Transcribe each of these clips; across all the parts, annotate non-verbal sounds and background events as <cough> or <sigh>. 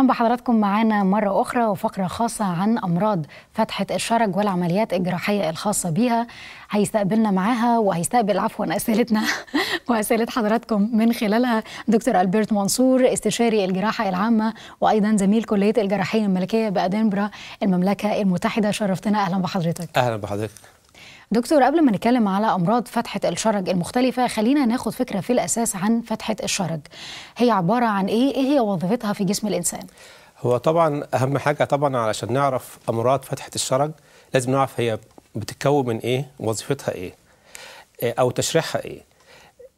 اهلا بحضراتكم معانا مرة أخرى وفقرة خاصة عن أمراض فتحة الشرج والعمليات الجراحية الخاصة بيها هيستقبلنا معاها وهيستقبل عفوا <laughs> أسئلتنا <laughs> وأسئلة حضراتكم من خلالها دكتور ألبرت منصور استشاري الجراحة العامة وأيضا زميل كلية الجراحية الملكية بأدنبرا المملكة المتحدة شرفتنا أهلا بحضرتك أهلا بحضرتك دكتور قبل ما نتكلم على امراض فتحه الشرج المختلفه خلينا ناخد فكره في الاساس عن فتحه الشرج هي عباره عن ايه ايه هي وظيفتها في جسم الانسان هو طبعا اهم حاجه طبعا علشان نعرف امراض فتحه الشرج لازم نعرف هي بتتكون من ايه وظيفتها ايه او تشريحها ايه,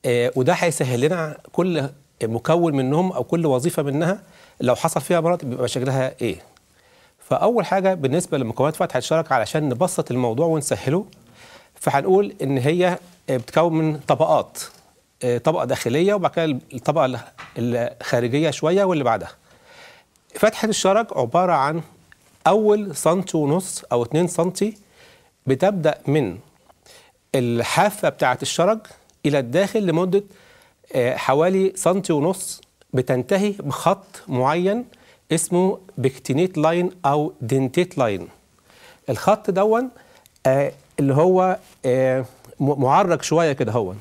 إيه وده هيسهل لنا كل مكون منهم او كل وظيفه منها لو حصل فيها مرض بيبقى شكلها ايه فاول حاجه بالنسبه لمكونات فتحه الشرج علشان نبسط الموضوع ونسهله فهنقول ان هي آه، بتكون من طبقات آه، طبقه داخليه وبعد كده الطبقه الخارجيه شويه واللي بعدها فتحه الشرج عباره عن اول سنتي ونص او 2 سنتي بتبدا من الحافه بتاعه الشرج الى الداخل لمده آه، حوالي سنتي ونص بتنتهي بخط معين اسمه بكتينيت لاين او دنتيت لاين الخط دون اللي هو آه، معرج شويه كده هو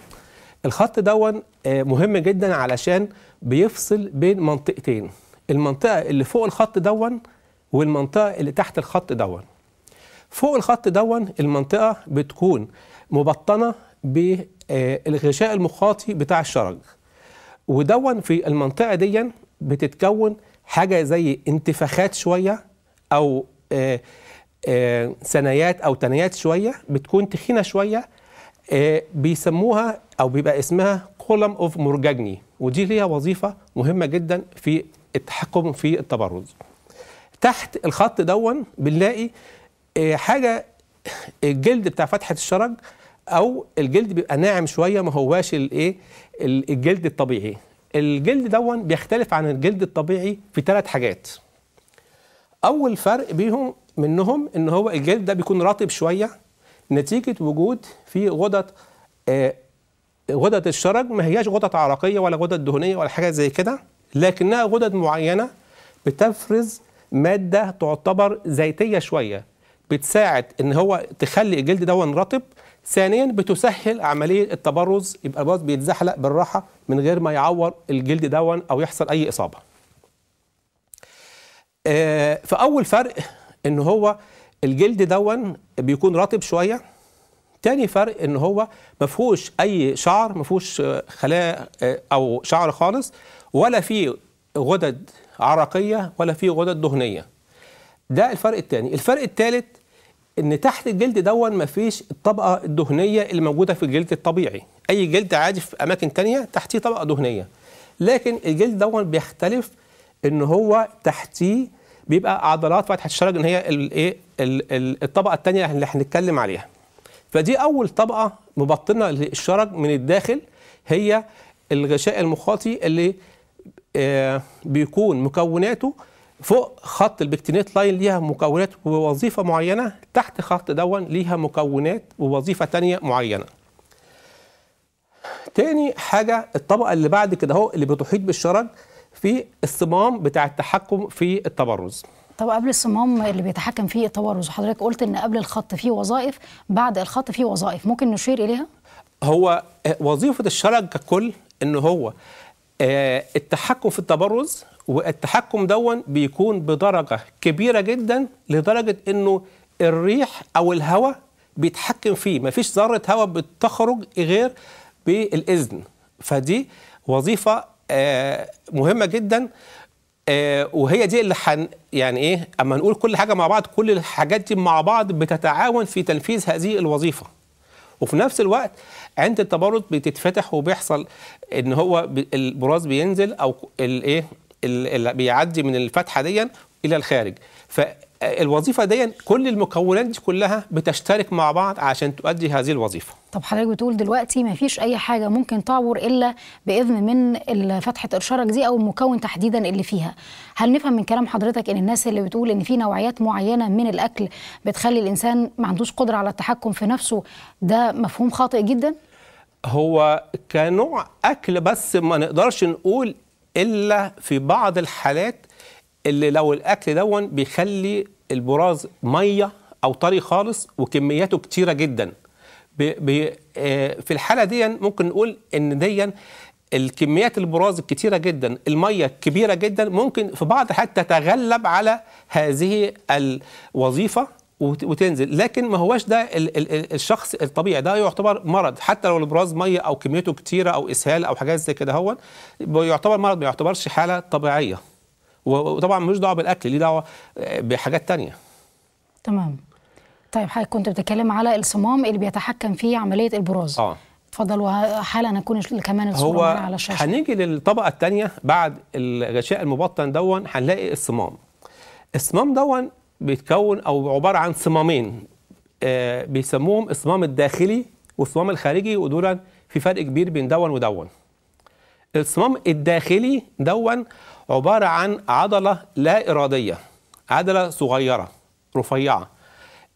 الخط ده آه، مهم جدا علشان بيفصل بين منطقتين المنطقه اللي فوق الخط ده والمنطقه اللي تحت الخط ده فوق الخط ده المنطقه بتكون مبطنه بالغشاء آه، المخاطي بتاع الشرج ودون في المنطقه دي بتتكون حاجه زي انتفاخات شويه او ثنايات آه، او تنيات شويه بتكون تخينه شويه آه، بيسموها او بيبقى اسمها كولم اوف مورجاجني ودي ليها وظيفه مهمه جدا في التحكم في التبرز تحت الخط دون بنلاقي آه، حاجه الجلد بتاع فتحه الشرج او الجلد بيبقى ناعم شويه ما هواش الايه الجلد الطبيعي الجلد دون بيختلف عن الجلد الطبيعي في ثلاث حاجات اول فرق بيهم منهم ان هو الجلد ده بيكون رطب شويه نتيجه وجود في غدد آه، غدد الشرج ما هياش غدد عرقيه ولا غدد دهنيه ولا حاجه زي كده لكنها غدد معينه بتفرز ماده تعتبر زيتيه شويه بتساعد ان هو تخلي الجلد ده رطب ثانيا بتسهل عمليه التبرز يبقى البرز بيتزحلق بالراحه من غير ما يعور الجلد دون او يحصل اي اصابه. في آه، فاول فرق ان هو الجلد دون بيكون رطب شويه تاني فرق ان هو ما فيهوش اي شعر ما فيهوش خلايا آه، او شعر خالص ولا فيه غدد عرقيه ولا فيه غدد دهنيه ده الفرق التاني الفرق التالت ان تحت الجلد دون ما فيش الطبقه الدهنيه اللي موجوده في الجلد الطبيعي اي جلد عادي في اماكن تانية تحتيه طبقه دهنيه لكن الجلد دون بيختلف ان هو تحتيه بيبقى عضلات فتحه الشرج ان هي الايه الطبقه الثانيه اللي هنتكلم عليها فدي اول طبقه مبطنه للشرج من الداخل هي الغشاء المخاطي اللي آه، بيكون مكوناته فوق خط البكتينيت لاين ليها مكونات ووظيفه معينه تحت خط دون ليها مكونات ووظيفه ثانيه معينه تاني حاجه الطبقه اللي بعد كده اهو اللي بتحيط بالشرج في الصمام بتاع التحكم في التبرز طب قبل الصمام اللي بيتحكم فيه التبرز وحضرتك قلت ان قبل الخط فيه وظائف بعد الخط فيه وظائف ممكن نشير اليها هو آه، وظيفه الشرج ككل ان هو آه، التحكم في التبرز والتحكم دون بيكون بدرجه كبيره جدا لدرجه انه الريح او الهواء بيتحكم فيه مفيش ذره هواء بتخرج غير بالاذن فدي وظيفه آه، مهمه جدا آه، وهي دي اللي حن يعني ايه اما نقول كل حاجه مع بعض كل الحاجات دي مع بعض بتتعاون في تنفيذ هذه الوظيفه وفي نفس الوقت عند التبرد بتتفتح وبيحصل ان هو البراز بينزل او الايه بيعدي من الفتحه دي الى الخارج ف الوظيفه دي كل المكونات دي كلها بتشترك مع بعض عشان تؤدي هذه الوظيفه طب حضرتك بتقول دلوقتي ما فيش اي حاجه ممكن تعبر الا باذن من فتحه إرشارك دي او المكون تحديدا اللي فيها هل نفهم من كلام حضرتك ان الناس اللي بتقول ان في نوعيات معينه من الاكل بتخلي الانسان ما عندوش قدره على التحكم في نفسه ده مفهوم خاطئ جدا هو كنوع اكل بس ما نقدرش نقول الا في بعض الحالات اللي لو الاكل دون بيخلي البراز ميه او طري خالص وكمياته كتيره جدا بي بي آه، في الحاله دي ممكن نقول ان دي الكميات البراز الكتيره جدا الميه الكبيره جدا ممكن في بعض الحالات تتغلب على هذه الوظيفه وتنزل لكن ما هواش ده الشخص الطبيعي ده يعتبر مرض حتى لو البراز ميه او كميته كتيره او اسهال او حاجات زي كده هو يعتبر مرض ما يعتبرش حاله طبيعيه وطبعا ملوش دعوه بالاكل ليه دعوه بحاجات تانية تمام طيب حضرتك كنت بتتكلم على الصمام اللي بيتحكم في عمليه البراز اه اتفضل وحالا هكون كمان الصوره على الشاشه هنيجي للطبقه الثانيه بعد الغشاء المبطن دون هنلاقي الصمام الصمام دون بيتكون او عباره عن صمامين آه بيسموهم الصمام الداخلي والصمام الخارجي ودولا في فرق كبير بين دون ودون الصمام الداخلي دون عبارة عن عضلة لا إرادية عضلة صغيرة رفيعة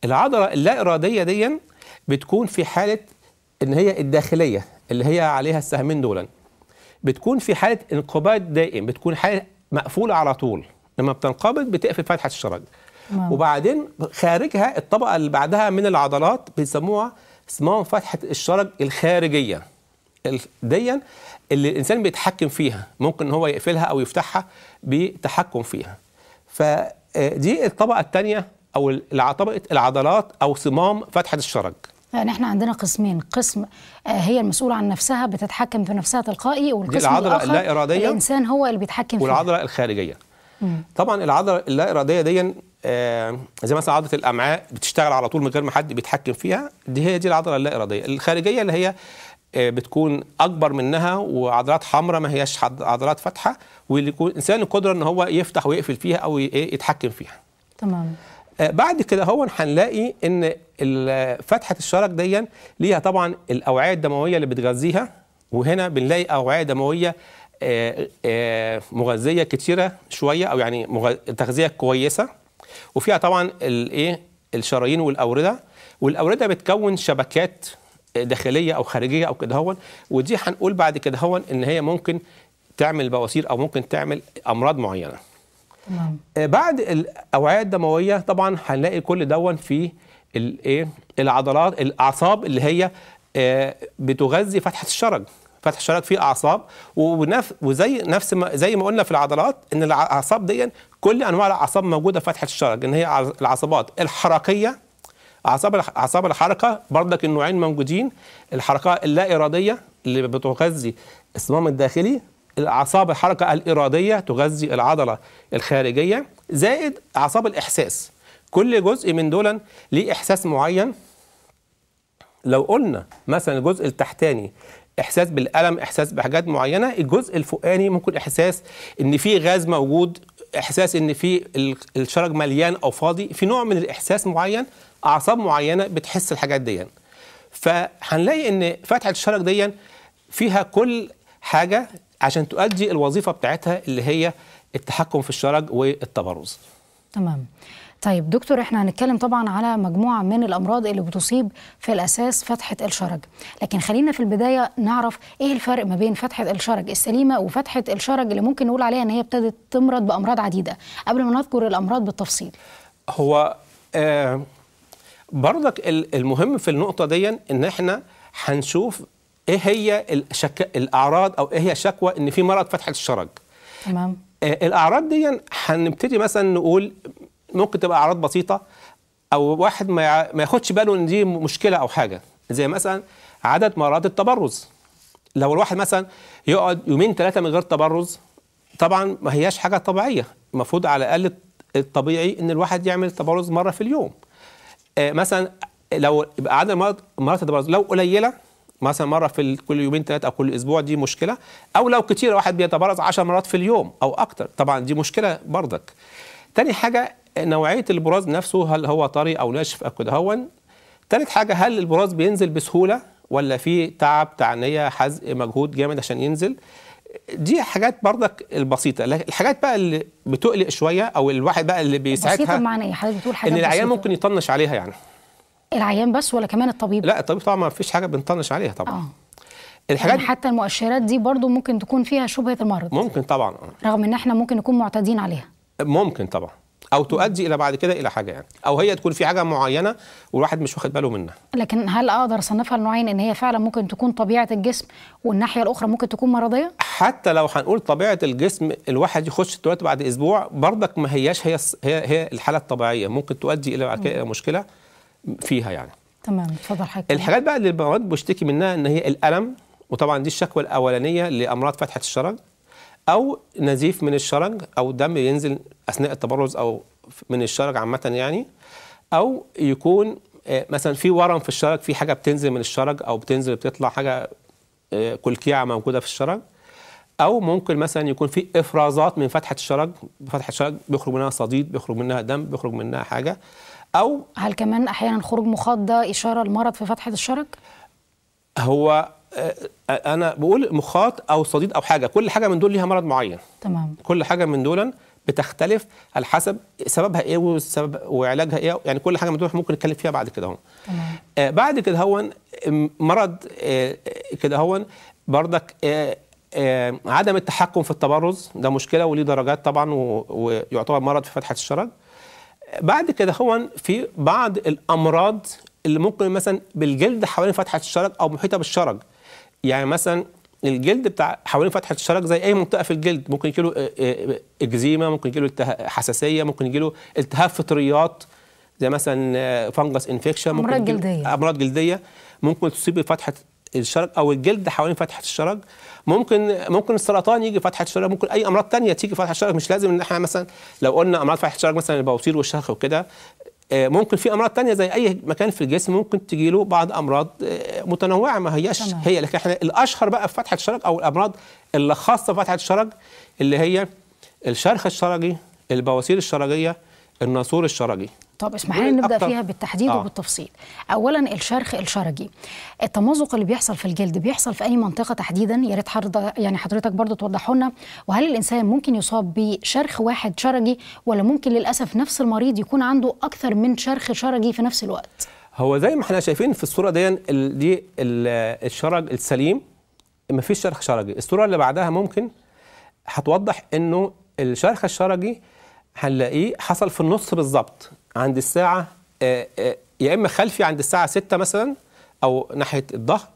العضلة اللا إرادية دي بتكون في حالة إن هي الداخلية اللي هي عليها السهمين دولا بتكون في حالة انقباض دائم بتكون حالة مقفولة على طول لما بتنقبض بتقفل فتحة الشرج نعم. وبعدين خارجها الطبقة اللي بعدها من العضلات بيسموها اسمها فتحة الشرج الخارجية ديا اللي الانسان بيتحكم فيها ممكن ان هو يقفلها او يفتحها بتحكم فيها فدي آه، الطبقه الثانيه او طبقه العضلات او صمام فتحه الشرج يعني احنا عندنا قسمين قسم آه، هي المسؤولة عن نفسها بتتحكم في نفسها تلقائي والقسم العضلة الآخر اللا إرادية الإنسان هو اللي بيتحكم فيها والعضلة الخارجية مم. طبعا العضلة اللا إرادية دي آه زي مثلا عضلة الأمعاء بتشتغل على طول من غير ما حد بيتحكم فيها دي هي دي العضلة اللا إرادية الخارجية اللي هي آه، بتكون اكبر منها وعضلات حمراء ما هياش عضلات فاتحه واللي يكون انسان القدره ان هو يفتح ويقفل فيها او إيه، يتحكم فيها تمام آه، بعد كده هو هنلاقي ان فتحه الشرج دي ليها طبعا الاوعيه الدمويه اللي بتغذيها وهنا بنلاقي اوعيه دمويه آه، مغذيه كتيره شويه او يعني تغذيه كويسه وفيها طبعا الايه الشرايين والاورده والاورده بتكون شبكات داخليه او خارجيه او كده هون ودي هنقول بعد كده هون ان هي ممكن تعمل بواسير او ممكن تعمل امراض معينه تمام آه، بعد الاوعيه الدمويه طبعا هنلاقي كل دون في الايه العضلات الاعصاب اللي هي آه، بتغذي فتحه الشرج فتح الشرج فيه اعصاب ونف وزي نفس ما زي ما قلنا في العضلات ان الاعصاب دي كل انواع الاعصاب موجوده في فتحه الشرج ان هي العصبات الحركيه اعصاب اعصاب الحركه برضك النوعين موجودين الحركه اللا اراديه اللي بتغذي الصمام الداخلي الاعصاب الحركه الاراديه تغذي العضله الخارجيه زائد اعصاب الاحساس كل جزء من دول ليه احساس معين لو قلنا مثلا الجزء التحتاني احساس بالالم احساس بحاجات معينه الجزء الفوقاني ممكن احساس ان في غاز موجود احساس ان في الشرج مليان او فاضي في نوع من الاحساس معين اعصاب معينه بتحس الحاجات دي فهنلاقي ان فتحه الشرج دي فيها كل حاجه عشان تؤدي الوظيفه بتاعتها اللي هي التحكم في الشرج والتبرز تمام طيب دكتور احنا هنتكلم طبعا على مجموعه من الامراض اللي بتصيب في الاساس فتحه الشرج لكن خلينا في البدايه نعرف ايه الفرق ما بين فتحه الشرج السليمه وفتحه الشرج اللي ممكن نقول عليها ان هي ابتدت تمرض بامراض عديده قبل ما نذكر الامراض بالتفصيل هو آه برضك المهم في النقطة دي ان احنا هنشوف ايه هي الشك... الاعراض او ايه هي الشكوى ان في مرض فتحة الشرج تمام آه، الاعراض دي هنبتدي مثلا نقول ممكن تبقى اعراض بسيطة او واحد ما, ما ياخدش باله ان دي مشكلة او حاجة زي مثلا عدد مرات التبرز لو الواحد مثلا يقعد يومين ثلاثة من غير تبرز طبعا ما هياش حاجة طبيعية المفروض على الاقل الطبيعي ان الواحد يعمل تبرز مرة في اليوم آه، مثلا لو عدد مرات التبرز لو قليله مثلا مره في كل يومين ثلاثه او كل اسبوع دي مشكله او لو كتير واحد بيتبرز 10 مرات في اليوم او اكتر طبعا دي مشكله بردك تاني حاجه نوعيه البراز نفسه هل هو طري او ناشف او كده هون تالت حاجه هل البراز بينزل بسهوله ولا في تعب تعنيه حزق مجهود جامد عشان ينزل دي حاجات برضك البسيطه الحاجات بقى اللي بتقلق شويه او الواحد بقى اللي بيساعدها بسيطه بمعنى ايه حضرتك بتقول حاجات ان العيان ممكن يطنش عليها يعني العيان بس ولا كمان الطبيب لا الطبيب طبعا ما فيش حاجه بنطنش عليها طبعا آه. الحاجات يعني حتى المؤشرات دي برضو ممكن تكون فيها شبهه المرض ممكن طبعا آه. رغم ان احنا ممكن نكون معتادين عليها ممكن طبعا او تؤدي الى بعد كده الى حاجه يعني او هي تكون في حاجه معينه والواحد مش واخد باله منها لكن هل اقدر اصنفها لنوعين ان هي فعلا ممكن تكون طبيعه الجسم والناحيه الاخرى ممكن تكون مرضيه حتى لو هنقول طبيعه الجسم الواحد يخش دلوقتي بعد اسبوع برضك ما هياش هي هي, هي الحاله الطبيعيه ممكن تؤدي الى بعد كده الى مشكله فيها يعني تمام اتفضل حضرتك الحاجات بقى اللي المواد بيشتكي منها ان هي الالم وطبعا دي الشكوى الاولانيه لامراض فتحه الشرج او نزيف من الشرج او دم ينزل اثناء التبرز او من الشرج عامه يعني او يكون آه، مثلا في ورم في الشرج في حاجه بتنزل من الشرج او بتنزل بتطلع حاجه آه، كلكيعه موجوده في الشرج او ممكن مثلا يكون في افرازات من فتحه الشرج فتحه الشرج بيخرج منها صديد بيخرج منها دم بيخرج منها حاجه او هل كمان احيانا خروج مخاض ده اشاره لمرض في فتحه الشرج هو انا بقول مخاط او صديد او حاجه كل حاجه من دول ليها مرض معين تمام كل حاجه من دول بتختلف على حسب سببها ايه والسبب وعلاجها ايه يعني كل حاجه من دول ممكن نتكلم فيها بعد كده اهو آه بعد كده هون مرض آه كده هون بردك آه آه عدم التحكم في التبرز ده مشكله وليه درجات طبعا ويعتبر مرض في فتحه الشرج بعد كده هون في بعض الامراض اللي ممكن مثلا بالجلد حوالين فتحه الشرج او محيطه بالشرج يعني مثلا الجلد بتاع حوالين فتحه الشرج زي اي منطقه في الجلد ممكن يجيله آه، آه، اكزيما ممكن يجيله حساسيه ممكن يجيله التهاب فطريات زي مثلا آه، فانجس انفكشن امراض جلديه امراض جلديه ممكن تصيب فتحه الشرج او الجلد حوالين فتحه الشرج ممكن ممكن السرطان يجي فتحه الشرج ممكن اي امراض تانية تيجي فتحه الشرج مش لازم ان احنا مثلا لو قلنا امراض فتحه الشرج مثلا البواسير والشخ وكده آه، ممكن في امراض تانية زي اي مكان في الجسم ممكن تجي له بعض امراض آه، متنوعه ما هياش تمام. هي لكن احنا الاشهر بقى في فتحه الشرج او الامراض اللي خاصه بفتحه الشرج اللي هي الشرخ الشرجي البواسير الشرجيه الناسور الشرجي طب اسمح لي نبدا فيها بالتحديد آه. وبالتفصيل اولا الشرخ الشرجي التمزق اللي بيحصل في الجلد بيحصل في اي منطقه تحديدا يا ريت يعني حضرتك برضو توضحه لنا وهل الانسان ممكن يصاب بشرخ واحد شرجي ولا ممكن للاسف نفس المريض يكون عنده اكثر من شرخ شرجي في نفس الوقت هو زي ما احنا شايفين في الصوره دي دي الشرج السليم ما فيش شرخ شرجي الصوره اللي بعدها ممكن هتوضح انه الشرخ الشرجي هنلاقيه حصل في النص بالظبط عند الساعه آه، آه، يا اما خلفي عند الساعه 6 مثلا او ناحيه الظهر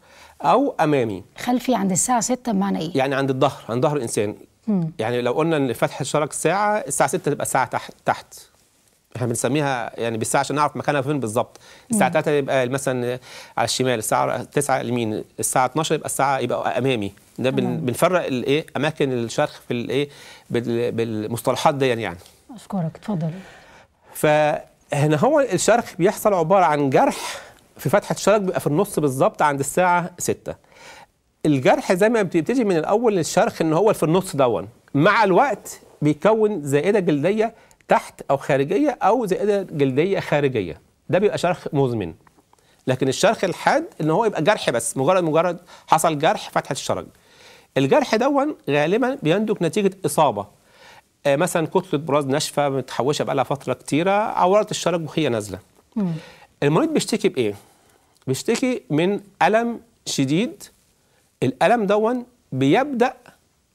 او امامي خلفي عند الساعه 6 بمعنى ايه يعني عند الظهر عند ظهر الانسان مم. يعني لو قلنا ان فتح الشرج ساعه الساعه 6 تبقى ساعه تحت تحت احنا بنسميها يعني بالساعه عشان نعرف مكانها فين بالظبط الساعه 3 يبقى مثلا على الشمال الساعه 9 اليمين الساعه 12 يبقى الساعه يبقى امامي ده بن بنفرق الايه اماكن الشرخ في الايه بالمصطلحات دي يعني اشكرك اتفضل فهنا هو الشرخ بيحصل عباره عن جرح في فتحه الشرج بيبقى في النص بالظبط عند الساعه 6 الجرح زي ما بتبتدي من الاول الشرخ ان هو في النص دون مع الوقت بيكون زائده جلديه تحت او خارجيه او زائده جلديه خارجيه ده بيبقى شرخ مزمن لكن الشرخ الحاد ان هو يبقى جرح بس مجرد مجرد حصل جرح فتحه الشرج الجرح دون غالبا بينتج نتيجه اصابه آه، مثلا كتله براز ناشفه متحوشه بقى لها فتره كتيره عورت الشرج وهي نازله المريض بيشتكي بايه بيشتكي من الم شديد الالم دون بيبدا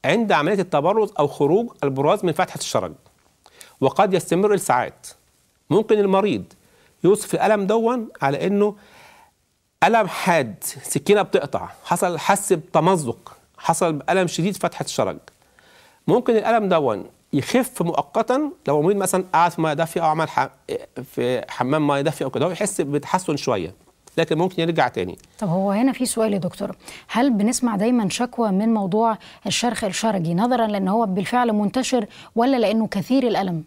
عند عمليه التبرز او خروج البراز من فتحه الشرج وقد يستمر لساعات ممكن المريض يوصف الالم دون على انه الم حاد سكينه بتقطع حصل حس بتمزق حصل بالم شديد فتحه الشرج ممكن الالم دون يخف مؤقتا لو مريض مثلا قعد في ميه دافيه او عمل ح... في حمام ميه دافيه او كده هو يحس بتحسن شويه لكن ممكن يرجع تاني طب هو هنا في سؤال يا دكتور هل بنسمع دايما شكوى من موضوع الشرخ الشرجي نظرا لان هو بالفعل منتشر ولا لانه كثير الالم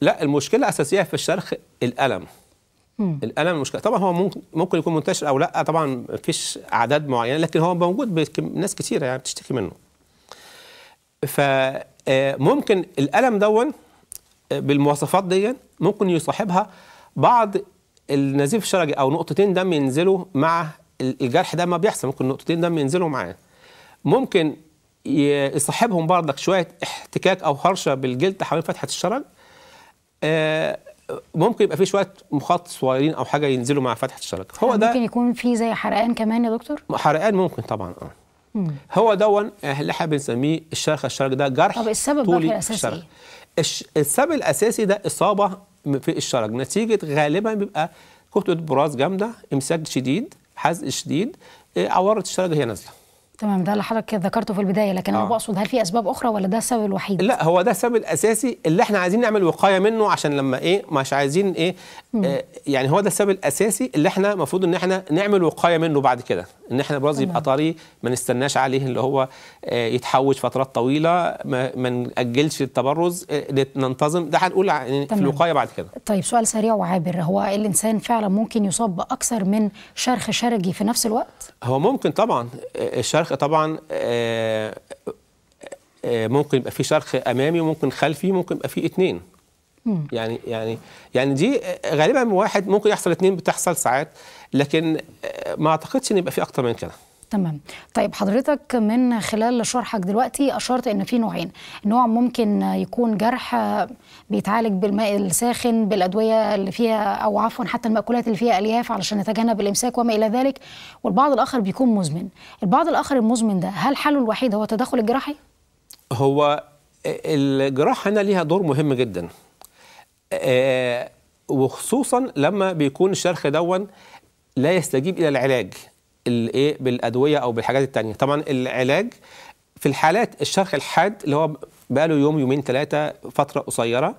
لا المشكله الاساسيه في الشرخ الالم مم. الالم المشكله طبعا هو ممكن ممكن يكون منتشر او لا طبعا مفيش اعداد معينه لكن هو موجود بناس كثيره يعني بتشتكي منه فممكن آه، الألم دون آه، بالمواصفات دي ممكن يصاحبها بعض النزيف الشرجي أو نقطتين دم ينزلوا مع الجرح ده ما بيحصل ممكن نقطتين دم ينزلوا معاه ممكن يصاحبهم بردك شوية احتكاك أو هرشة بالجلد حوالين فتحة الشرج آه، ممكن يبقى في شويه مخاط صغيرين او حاجه ينزلوا مع فتحه الشرج هو ده ممكن يكون في زي حرقان كمان يا دكتور حرقان ممكن طبعا اه هو دون آه، اللي احنا بنسميه الشرخ الشرج ده جرح طب السبب طولي الاساسي الشرخ. إيه؟ السبب الاساسي ده اصابه في الشرج نتيجه غالبا بيبقى كتله براز جامده امساك شديد حزق شديد آه، عوارض الشرج هي نازله تمام ده اللي حضرتك ذكرته في البدايه لكن آه. انا بقصد هل في اسباب اخرى ولا ده السبب الوحيد؟ لا هو ده السبب الاساسي اللي احنا عايزين نعمل وقايه منه عشان لما ايه مش عايزين ايه آه يعني هو ده السبب الاساسي اللي احنا المفروض ان احنا نعمل وقايه منه بعد كده ان احنا براز يبقى طري ما نستناش عليه اللي هو آه يتحوش فترات طويله ما, ما ناجلش التبرز آه ننتظم ده هنقول يعني في الوقايه بعد كده. طيب سؤال سريع وعابر هو إيه الانسان فعلا ممكن يصاب باكثر من شرخ شرجي في نفس الوقت؟ هو ممكن طبعا آه، الشرخ الشرخ طبعا آه، آه، آه، ممكن يبقى في شرخ امامي وممكن خلفي ممكن يبقى في اثنين يعني يعني يعني دي غالبا واحد ممكن يحصل اثنين بتحصل ساعات لكن ما اعتقدش ان يبقى في اكتر من كده تمام طيب حضرتك من خلال شرحك دلوقتي اشرت ان في نوعين نوع ممكن يكون جرح بيتعالج بالماء الساخن بالادويه اللي فيها او عفوا حتى الماكولات اللي فيها الياف علشان نتجنب الامساك وما الى ذلك والبعض الاخر بيكون مزمن البعض الاخر المزمن ده هل حله الوحيد هو التدخل الجراحي هو الجراحه هنا ليها دور مهم جدا آه، وخصوصا لما بيكون الشرخ دون لا يستجيب الى العلاج الايه بالادويه او بالحاجات التانية طبعا العلاج في الحالات الشرخ الحاد اللي هو بقاله يوم يومين ثلاثه فتره قصيره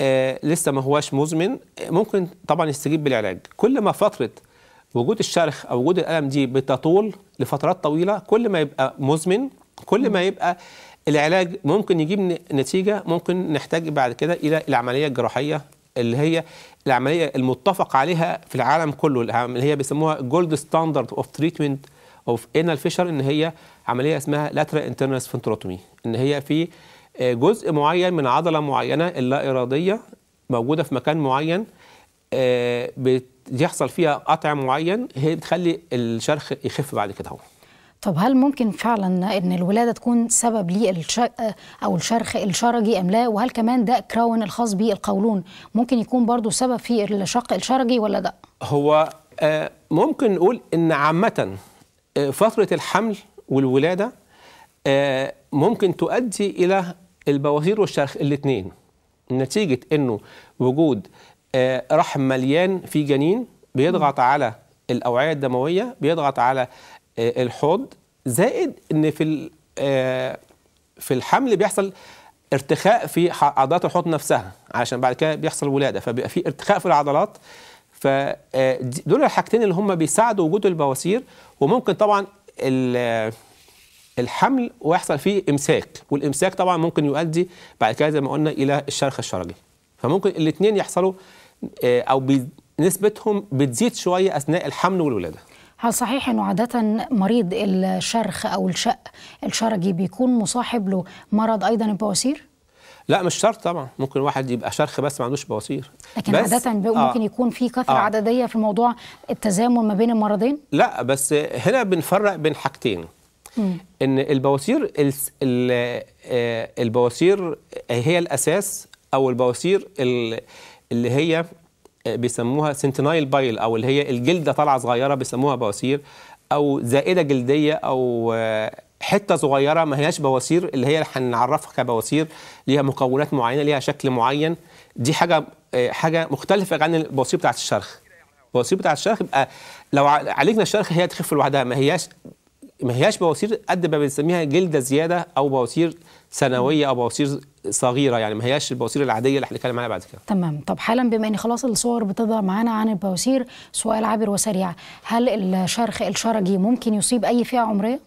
آه لسه ما هواش مزمن ممكن طبعا يستجيب بالعلاج كل ما فتره وجود الشرخ او وجود الالم دي بتطول لفترات طويله كل ما يبقى مزمن كل ما يبقى العلاج ممكن يجيب نتيجه ممكن نحتاج بعد كده الى العمليه الجراحيه اللي هي العمليه المتفق عليها في العالم كله اللي هي بيسموها جولد ستاندرد اوف تريتمنت اوف انال فيشر ان هي عمليه اسمها لاترال انترنال سفنتروتومي ان هي في آه، جزء معين من عضله معينه اللا اراديه موجوده في مكان معين آه، بيحصل فيها قطع معين هي بتخلي الشرخ يخف بعد كده اهو طب هل ممكن فعلا ان الولاده تكون سبب للشق او الشرخ الشرجي ام لا وهل كمان داء كراون الخاص بالقولون ممكن يكون برضه سبب في الشق الشرجي ولا لا هو آه، ممكن نقول ان عامه آه، فتره الحمل والولاده آه، ممكن تؤدي الى البواسير والشرخ الاثنين نتيجه انه وجود رحم مليان في جنين بيضغط على الاوعيه الدمويه بيضغط على آه، الحوض زائد ان في آه، في الحمل بيحصل ارتخاء في عضلات الحوض نفسها عشان بعد كده بيحصل ولاده فبيبقى في ارتخاء في العضلات فدول آه، الحاجتين اللي هم بيساعدوا وجود البواسير وممكن طبعا الحمل ويحصل فيه امساك والامساك طبعا ممكن يؤدي بعد كده زي ما قلنا الى الشرخ الشرجي فممكن الاثنين يحصلوا او نسبتهم بتزيد شويه اثناء الحمل والولاده هل صحيح انه عاده مريض الشرخ او الشق الشرجي بيكون مصاحب له مرض ايضا البواسير؟ لا مش شرط طبعا ممكن واحد يبقى شرخ بس ما عندوش بواسير لكن بس عاده آه. ممكن آه يكون في كثره آه عدديه في موضوع التزامن ما بين المرضين لا بس هنا بنفرق بين حاجتين مم. ان البواسير ال ال آه، البواسير هي الاساس او البواسير اللي هي بيسموها سنتينايل بايل او اللي هي الجلده طالعه صغيره بيسموها بواسير او زائده جلديه او آه، حته صغيره ما هياش بواسير اللي هي هنعرفها كبواسير ليها مكونات معينه ليها شكل معين دي حاجه آه، حاجه مختلفه عن البواسير بتاعه الشرخ البواسير بتاعه الشرخ يبقى لو عالجنا الشرخ هي تخف لوحدها ما هياش ما هياش بواسير قد ما بنسميها جلده زياده او بواسير سنويه او بواسير صغيره يعني ما هياش البواسير العاديه اللي هنتكلم عنها بعد كده تمام طب حالا بما ان خلاص الصور بتظهر معانا عن البواسير سؤال عابر وسريع هل الشرخ الشرجي ممكن يصيب اي فئه عمريه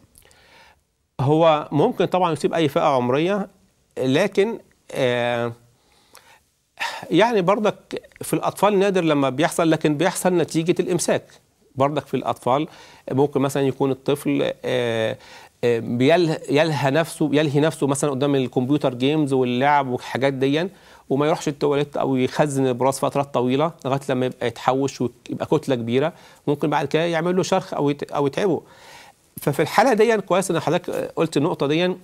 هو ممكن طبعا يصيب اي فئه عمريه لكن آه يعني برضك في الاطفال نادر لما بيحصل لكن بيحصل نتيجه الامساك برضك في الاطفال ممكن مثلا يكون الطفل آه، بيلهى نفسه يلهي نفسه مثلا قدام الكمبيوتر جيمز واللعب والحاجات دي وما يروحش التواليت او يخزن براس فترات طويله لغايه لما يبقى يتحوش ويبقى كتله كبيره ممكن بعد كده يعمل له شرخ او او يتعبه ففي الحاله دي كويس ان حضرتك قلت النقطه دي ان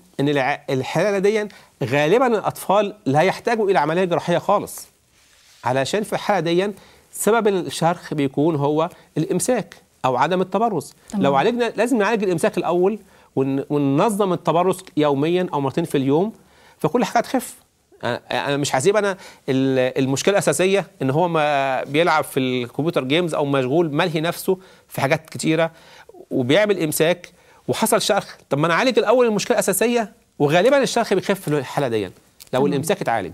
الحاله دي غالبا الاطفال لا يحتاجوا الى عمليه جراحيه خالص علشان في الحاله دي سبب الشرخ بيكون هو الامساك او عدم التبرز لو عالجنا لازم نعالج الامساك الاول وننظم التبرز يوميا او مرتين في اليوم فكل حاجه هتخف انا مش هسيب انا المشكله الاساسيه ان هو ما بيلعب في الكمبيوتر جيمز او مشغول ملهي نفسه في حاجات كتيره وبيعمل امساك وحصل شرخ طب ما انا اعالج الاول المشكله الاساسيه وغالبا الشرخ بيخف في الحاله دي لو الامساك اتعالج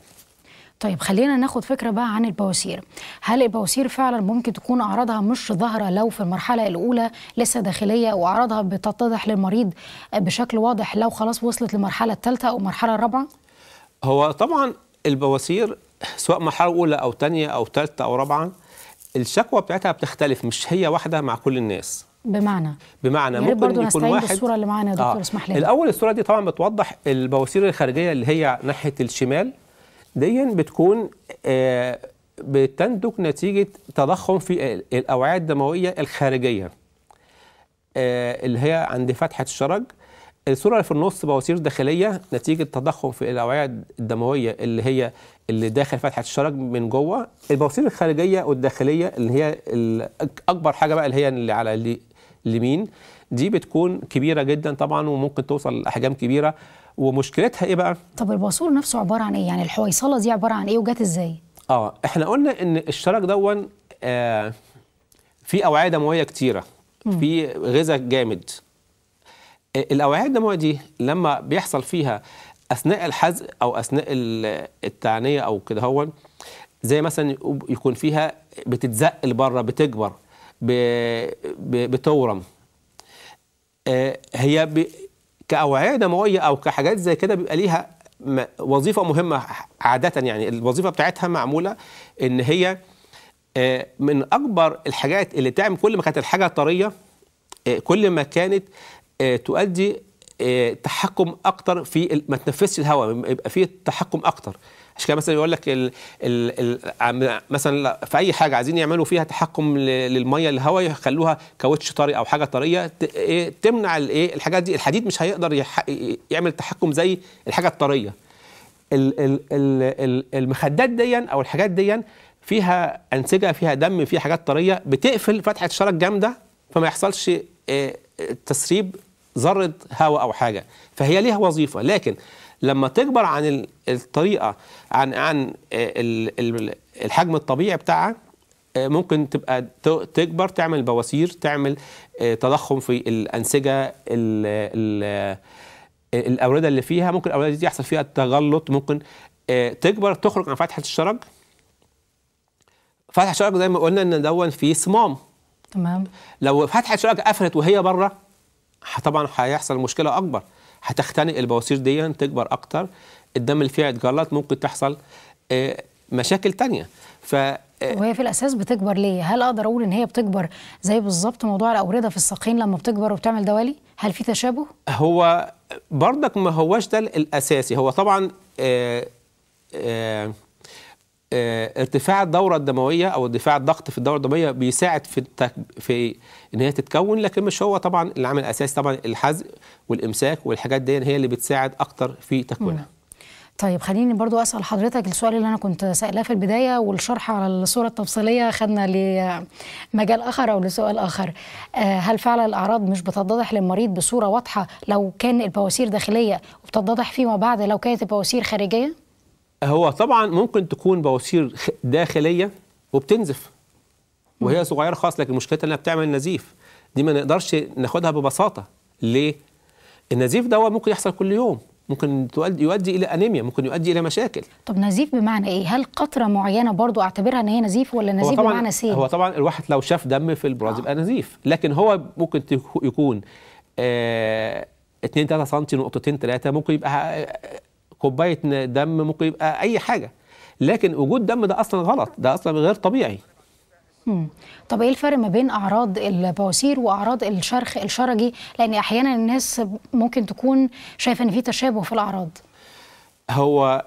طيب خلينا ناخد فكره بقى عن البواسير هل البواسير فعلا ممكن تكون اعراضها مش ظاهره لو في المرحله الاولى لسه داخليه واعراضها بتتضح للمريض بشكل واضح لو خلاص وصلت للمرحله الثالثه او المرحله الرابعه هو طبعا البواسير سواء مرحله اولى او ثانيه او ثالثه او رابعه الشكوى بتاعتها بتختلف مش هي واحده مع كل الناس بمعنى بمعنى ممكن برضو يكون واحد الصوره اللي معانا يا دكتور آه. اسمح لي الاول الصوره دي طبعا بتوضح البواسير الخارجيه اللي هي ناحيه الشمال دي بتكون آه، بتنتج نتيجة تضخم في الأوعية الدموية الخارجية آه، اللي هي عند فتحة الشرج الصورة اللي في النص بواسير داخلية نتيجة تضخم في الأوعية الدموية اللي هي اللي داخل فتحة الشرج من جوه البواسير الخارجية والداخلية اللي هي أكبر حاجة بقى اللي هي اللي على اليمين دي بتكون كبيرة جدا طبعا وممكن توصل لأحجام كبيرة ومشكلتها ايه بقى؟ طب الباسور نفسه عباره عن ايه؟ يعني الحويصله دي عباره عن ايه وجت ازاي؟ اه احنا قلنا ان الشرج دون آه في اوعيه دمويه كتيره في غذاء جامد الاوعيه الدمويه دي لما بيحصل فيها اثناء الحزق او اثناء التعنيه او كده هو زي مثلا يكون فيها بتتزق لبره بتكبر بتورم آه، هي كأوعية دموية أو كحاجات زي كده بيبقى ليها وظيفة مهمة عادة يعني الوظيفة بتاعتها معمولة إن هي آه، من أكبر الحاجات اللي تعمل كل ما كانت الحاجة طرية آه، كل ما كانت آه، تؤدي آه، تحكم اكتر في ما تنفذش الهواء يبقى فيه تحكم اكتر عشان كده مثلا يقول لك ال ال ال مثلا في اي حاجه عايزين يعملوا فيها تحكم للميه الهواء يخلوها كاوتش طري او حاجه طريه إيه، تمنع الايه الحاجات دي الحديد مش هيقدر يعمل تحكم زي الحاجه الطريه المخدات ديا او الحاجات ديا فيها انسجه فيها دم فيها حاجات طريه بتقفل فتحه الشرج جامده فما يحصلش آه، تسريب ذره هواء او حاجه فهي ليها وظيفه لكن لما تكبر عن الطريقه عن عن الحجم الطبيعي بتاعها آه، ممكن تبقى تكبر تعمل بواسير تعمل آه، تضخم في الانسجه آه، الاورده اللي فيها ممكن الاورده دي يحصل فيها تغلط ممكن تكبر تخرج عن فتحه الشرج فتحه الشرج زي ما قلنا ان دون فيه صمام تمام لو فتحه الشرج قفلت وهي بره طبعا هيحصل مشكله اكبر هتختنق البواسير دي تكبر اكتر الدم اللي فيها يتجلط ممكن تحصل آه، مشاكل تانية ف آه، وهي في الاساس بتكبر ليه؟ هل اقدر اقول ان هي بتكبر زي بالظبط موضوع الاورده في الساقين لما بتكبر وبتعمل دوالي؟ هل في تشابه؟ هو برضك ما هواش ده الاساسي هو طبعا آآ آه، آآ آه، ارتفاع الدوره الدمويه او ارتفاع الضغط في الدوره الدمويه بيساعد في التك... في ان هي تتكون لكن مش هو طبعا العامل الاساسي طبعا الحزق والامساك والحاجات دي هي اللي بتساعد اكتر في تكوينها. طيب خليني برضو اسال حضرتك السؤال اللي انا كنت سائلاه في البدايه والشرح على الصوره التفصيليه خدنا لمجال اخر او لسؤال اخر آه، هل فعلا الاعراض مش بتتضح للمريض بصوره واضحه لو كان البواسير داخليه وبتتضح فيما بعد لو كانت البواسير خارجيه هو طبعا ممكن تكون بواسير داخليه وبتنزف وهي صغيره خالص لكن مشكلتها انها بتعمل نزيف دي ما نقدرش ناخدها ببساطه ليه؟ النزيف ده ممكن يحصل كل يوم ممكن يؤدي الى انيميا ممكن يؤدي الى مشاكل طب نزيف بمعنى ايه هل قطره معينه برضو اعتبرها ان هي نزيف ولا نزيف بمعنى سيل هو طبعا الواحد لو شاف دم في البراز آه. يبقى آه. نزيف لكن هو ممكن يكون آه 2 3 سم نقطتين ثلاثه ممكن يبقى آه، كوبايه دم ممكن يبقى اي حاجه لكن وجود دم ده اصلا غلط ده اصلا غير طبيعي مم. طب ايه الفرق ما بين اعراض البواسير واعراض الشرخ الشرجي لان احيانا الناس ممكن تكون شايفه ان في تشابه في الاعراض هو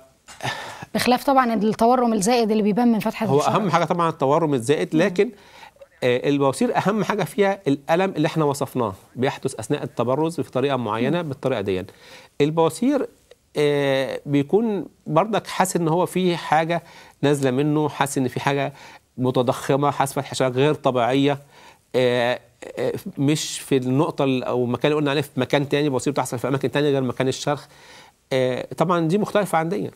بخلاف طبعا التورم الزائد اللي بيبان من فتحه هو اهم حاجه طبعا التورم الزائد لكن آه البواسير اهم حاجه فيها الالم اللي احنا وصفناه بيحدث اثناء التبرز بطريقه معينه مم. بالطريقه دي البواسير آه، بيكون بردك حاسس ان هو في حاجه نازله منه حاسس ان في حاجه متضخمه حاسس فتح حاجه غير طبيعيه آه، آه، مش في النقطه او المكان اللي قلنا عليه في مكان تاني بصير بتحصل في اماكن تانيه غير مكان الشرخ طبعا دي مختلفه عنديا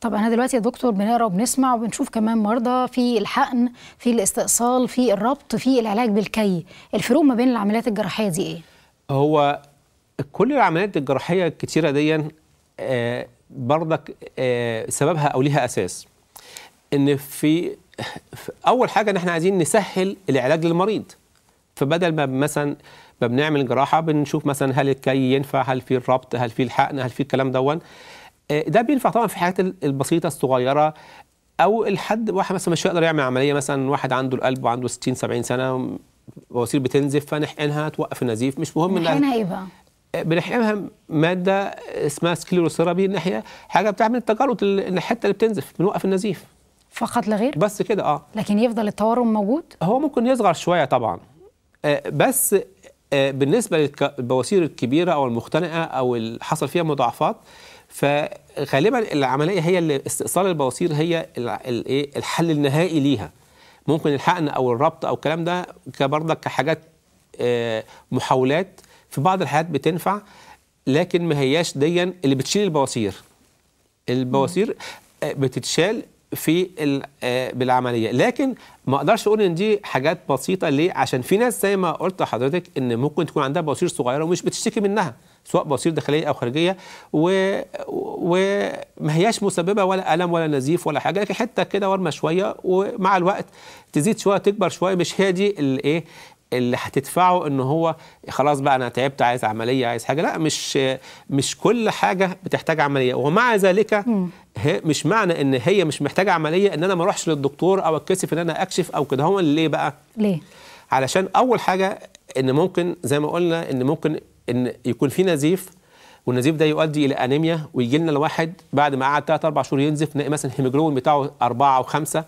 طبعا طب انا دلوقتي يا دكتور بنقرا وبنسمع وبنشوف كمان مرضى في الحقن في الاستئصال في الربط في العلاج بالكي الفروق ما بين العمليات الجراحيه دي ايه هو كل العمليات الجراحيه الكتيره دي برضك آه، سببها او ليها اساس ان في اول حاجه ان احنا عايزين نسهل العلاج للمريض فبدل ما مثلا ما بنعمل جراحه بنشوف مثلا هل الكي ينفع هل في الربط هل في الحقن هل في الكلام دون آه، ده بينفع طبعا في الحاجات البسيطه الصغيره او الحد واحد مثلا مش هيقدر يعمل عمليه مثلا واحد عنده القلب وعنده 60 70 سنه بواسير بتنزف فنحقنها توقف النزيف مش مهم نحقنها ايه بقى؟ بنحقنها ماده اسمها سكليروسيرابين ناحيه حاجه بتعمل تجلط الحته اللي بتنزف بنوقف النزيف فقط لا غير بس كده اه لكن يفضل التورم موجود هو ممكن يصغر شويه طبعا آه، بس آه، بالنسبه للبواسير الكبيره او المختنقه او اللي حصل فيها مضاعفات فغالبا العمليه هي اللي استئصال البواسير هي الايه الحل النهائي ليها ممكن الحقن او الربط او الكلام ده كبرضك كحاجات آه، محاولات في بعض الحالات بتنفع لكن ما هياش ديا اللي بتشيل البواسير البواسير آه، بتتشال في آه، بالعمليه لكن ما اقدرش اقول ان دي حاجات بسيطه ليه عشان في ناس زي ما قلت لحضرتك ان ممكن تكون عندها بواسير صغيره ومش بتشتكي منها سواء بواسير داخليه او خارجيه وما و... هياش مسببه ولا الم ولا نزيف ولا حاجه لكن حته كده ورمه شويه ومع الوقت تزيد شويه تكبر شويه مش هي دي الايه اللي هتدفعه ان هو خلاص بقى انا تعبت عايز عمليه عايز حاجه لا مش مش كل حاجه بتحتاج عمليه ومع ذلك مش معنى ان هي مش محتاجه عمليه ان انا ما اروحش للدكتور او اتكسف ان انا اكشف او كده هو ليه بقى ليه علشان اول حاجه ان ممكن زي ما قلنا ان ممكن ان يكون في نزيف والنزيف ده يؤدي الى انيميا ويجي لنا الواحد بعد ما قعد ثلاث اربع شهور ينزف نلاقي مثلا الهيموجلوبين بتاعه اربعه او خمسه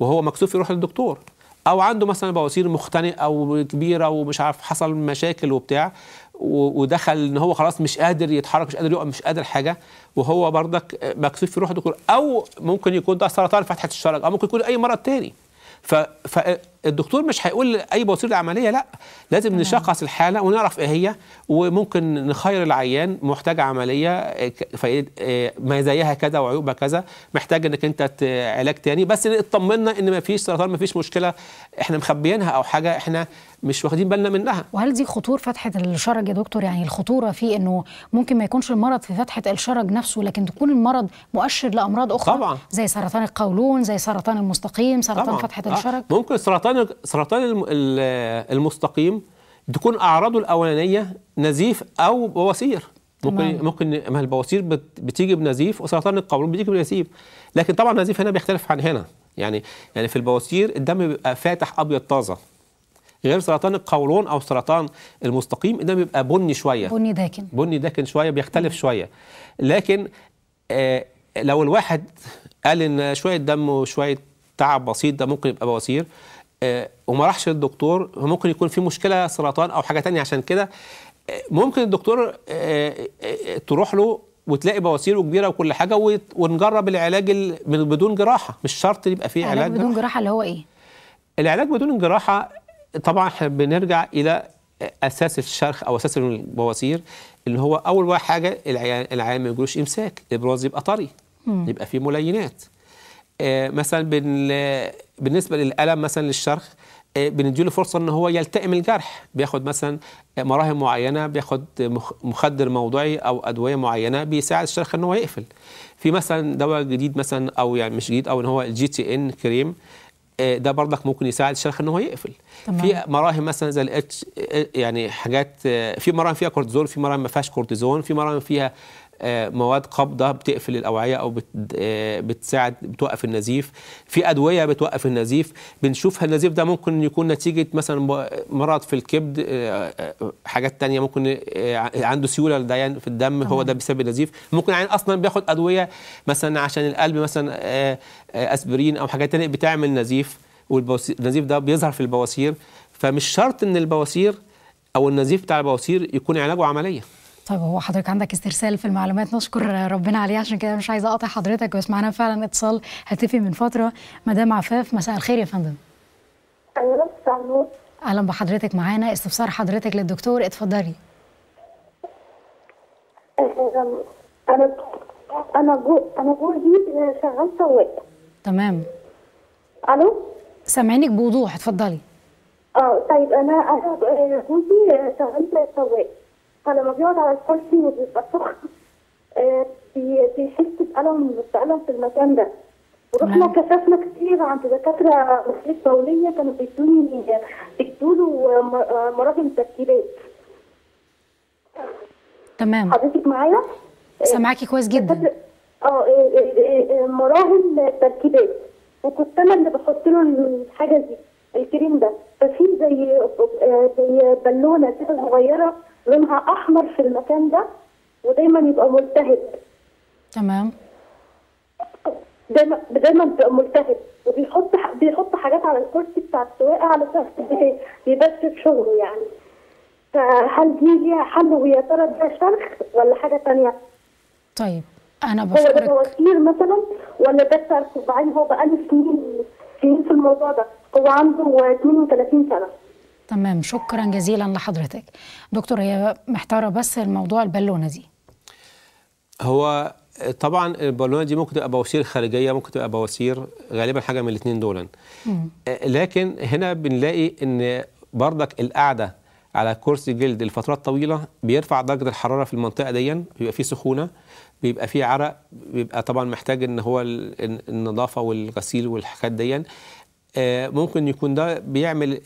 وهو مكسوف يروح للدكتور او عنده مثلا بواسير مختنقه او كبيره ومش عارف حصل مشاكل وبتاع ودخل ان هو خلاص مش قادر يتحرك مش قادر يقف مش قادر حاجه وهو بردك مكسوف في روحه دكتور او ممكن يكون ده سرطان فتحه الشرج او ممكن يكون اي مرض تاني فالدكتور مش هيقول اي بواسير عمليه لا لازم نشخص الحاله ونعرف ايه هي وممكن نخير العيان محتاج عمليه مزاياها إيه، كذا وعيوبها كذا محتاج انك انت علاج تاني بس اطمنا ان ما فيش سرطان ما فيش مشكله احنا مخبيينها او حاجه احنا مش واخدين بالنا منها وهل دي خطور فتحه الشرج يا دكتور يعني الخطوره في انه ممكن ما يكونش المرض في فتحه الشرج نفسه لكن تكون المرض مؤشر لامراض اخرى طبعا زي سرطان القولون زي سرطان المستقيم سرطان طبعا. فتحه آه. الشرج آه. ممكن سرطان سرطان المستقيم تكون اعراضه الاولانيه نزيف او بواسير ممكن تمام. ممكن ما البواسير بتيجي بنزيف وسرطان القولون بيجي بنزيف لكن طبعا نزيف هنا بيختلف عن هنا يعني يعني في البواسير الدم بيبقى فاتح ابيض طازه غير سرطان القولون او سرطان المستقيم ده بيبقى بني شويه بني داكن بني داكن شويه بيختلف شويه لكن آه لو الواحد قال ان شويه دم وشويه تعب بسيط ده ممكن يبقى بواسير آه وما راحش للدكتور ممكن يكون في مشكله سرطان او حاجه تانية عشان كده آه، ممكن الدكتور آه،, آه،, آه تروح له وتلاقي بواسير وكبيره وكل حاجه ونجرب العلاج بدون جراحه مش شرط يبقى فيه علاج, علاج بدون جراحه اللي هو ايه العلاج بدون جراحه طبعا احنا بنرجع الى اساس الشرخ او اساس البواسير اللي هو اول حاجه العيان ما يجيلوش امساك الابراز يبقى طري مم. يبقى فيه ملينات آه مثلا بالنسبه للالم مثلا للشرخ آه بنديله فرصه ان هو يلتئم الجرح بياخد مثلا مراهم معينه بياخد مخدر موضعي او ادويه معينه بيساعد الشرخ ان هو يقفل في مثلا دواء جديد مثلا او يعني مش جديد او ان هو الجي تي ان كريم آه، ده برضك ممكن يساعد الشرخ ان هو يقفل تمام. في مراهم مثلا زي الاتش آه، يعني حاجات آه، في مراهم فيها كورتيزون في مراهم ما فيهاش كورتيزون في مراهم فيها آه، مواد قابضه بتقفل الاوعيه او آه، بتساعد بتوقف النزيف في ادويه بتوقف النزيف بنشوف النزيف ده ممكن يكون نتيجه مثلا مرض في الكبد آه، حاجات تانية ممكن عنده سيوله للديان يعني في الدم هو ده بسبب النزيف ممكن العيان يعني اصلا بياخد ادويه مثلا عشان القلب مثلا اسبرين او حاجات تانية بتعمل نزيف والنزيف ده بيظهر في البواسير فمش شرط ان البواسير او النزيف بتاع البواسير يكون علاجه عمليه طيب هو حضرتك عندك استرسال في المعلومات نشكر ربنا عليه عشان كده مش عايزه اقطع حضرتك بس معانا فعلا اتصال هاتفي من فتره مدام عفاف مساء الخير يا فندم اهلا بحضرتك معانا استفسار حضرتك للدكتور اتفضلي انا انا انا جوزي شغال سواق تمام الو سامعينك بوضوح اتفضلي اه طيب انا انا جوزي شغال سواق فلما بيقعد على الكرسي وبيبقى سخن آه، بيحس بألم بألم في المكان ده ورحنا كشفنا كتير عند دكاترة مصرية دولية كانوا بيدوني بيدوا آه، مراهم تركيبات تمام حضرتك معايا؟ سامعاكي كويس جدا آه،, اه مراهم تركيبات وكنت انا اللي بحط له الحاجه دي الكريم ده ففي زي زي بالونه كده صغيره لونها احمر في المكان ده ودايما يبقى ملتهب تمام دايما دايما بيبقى ملتهب وبيحط بيحط حاجات على الكرسي بتاع السواقه علشان في شغله يعني فهل دي ليها حل ويا ترى ده شرخ ولا حاجه ثانيه؟ طيب انا بشكرك هو ده بواسير مثلا ولا ده شرخ وبعدين هو بقاله سنين سنين في الموضوع ده هو عنده 32 سنه تمام شكرا جزيلا لحضرتك دكتور هي محتاره بس الموضوع البالونه دي هو طبعا البالونه دي ممكن تبقى بواسير خارجيه ممكن تبقى بواسير غالبا حاجه من الاثنين دول آه، لكن هنا بنلاقي ان بردك القعده على كرسي جلد لفترات طويله بيرفع درجه الحراره في المنطقه دي بيبقى فيه سخونه بيبقى فيه عرق بيبقى طبعا محتاج ان هو النظافه والغسيل والحاجات دي آه، ممكن يكون ده بيعمل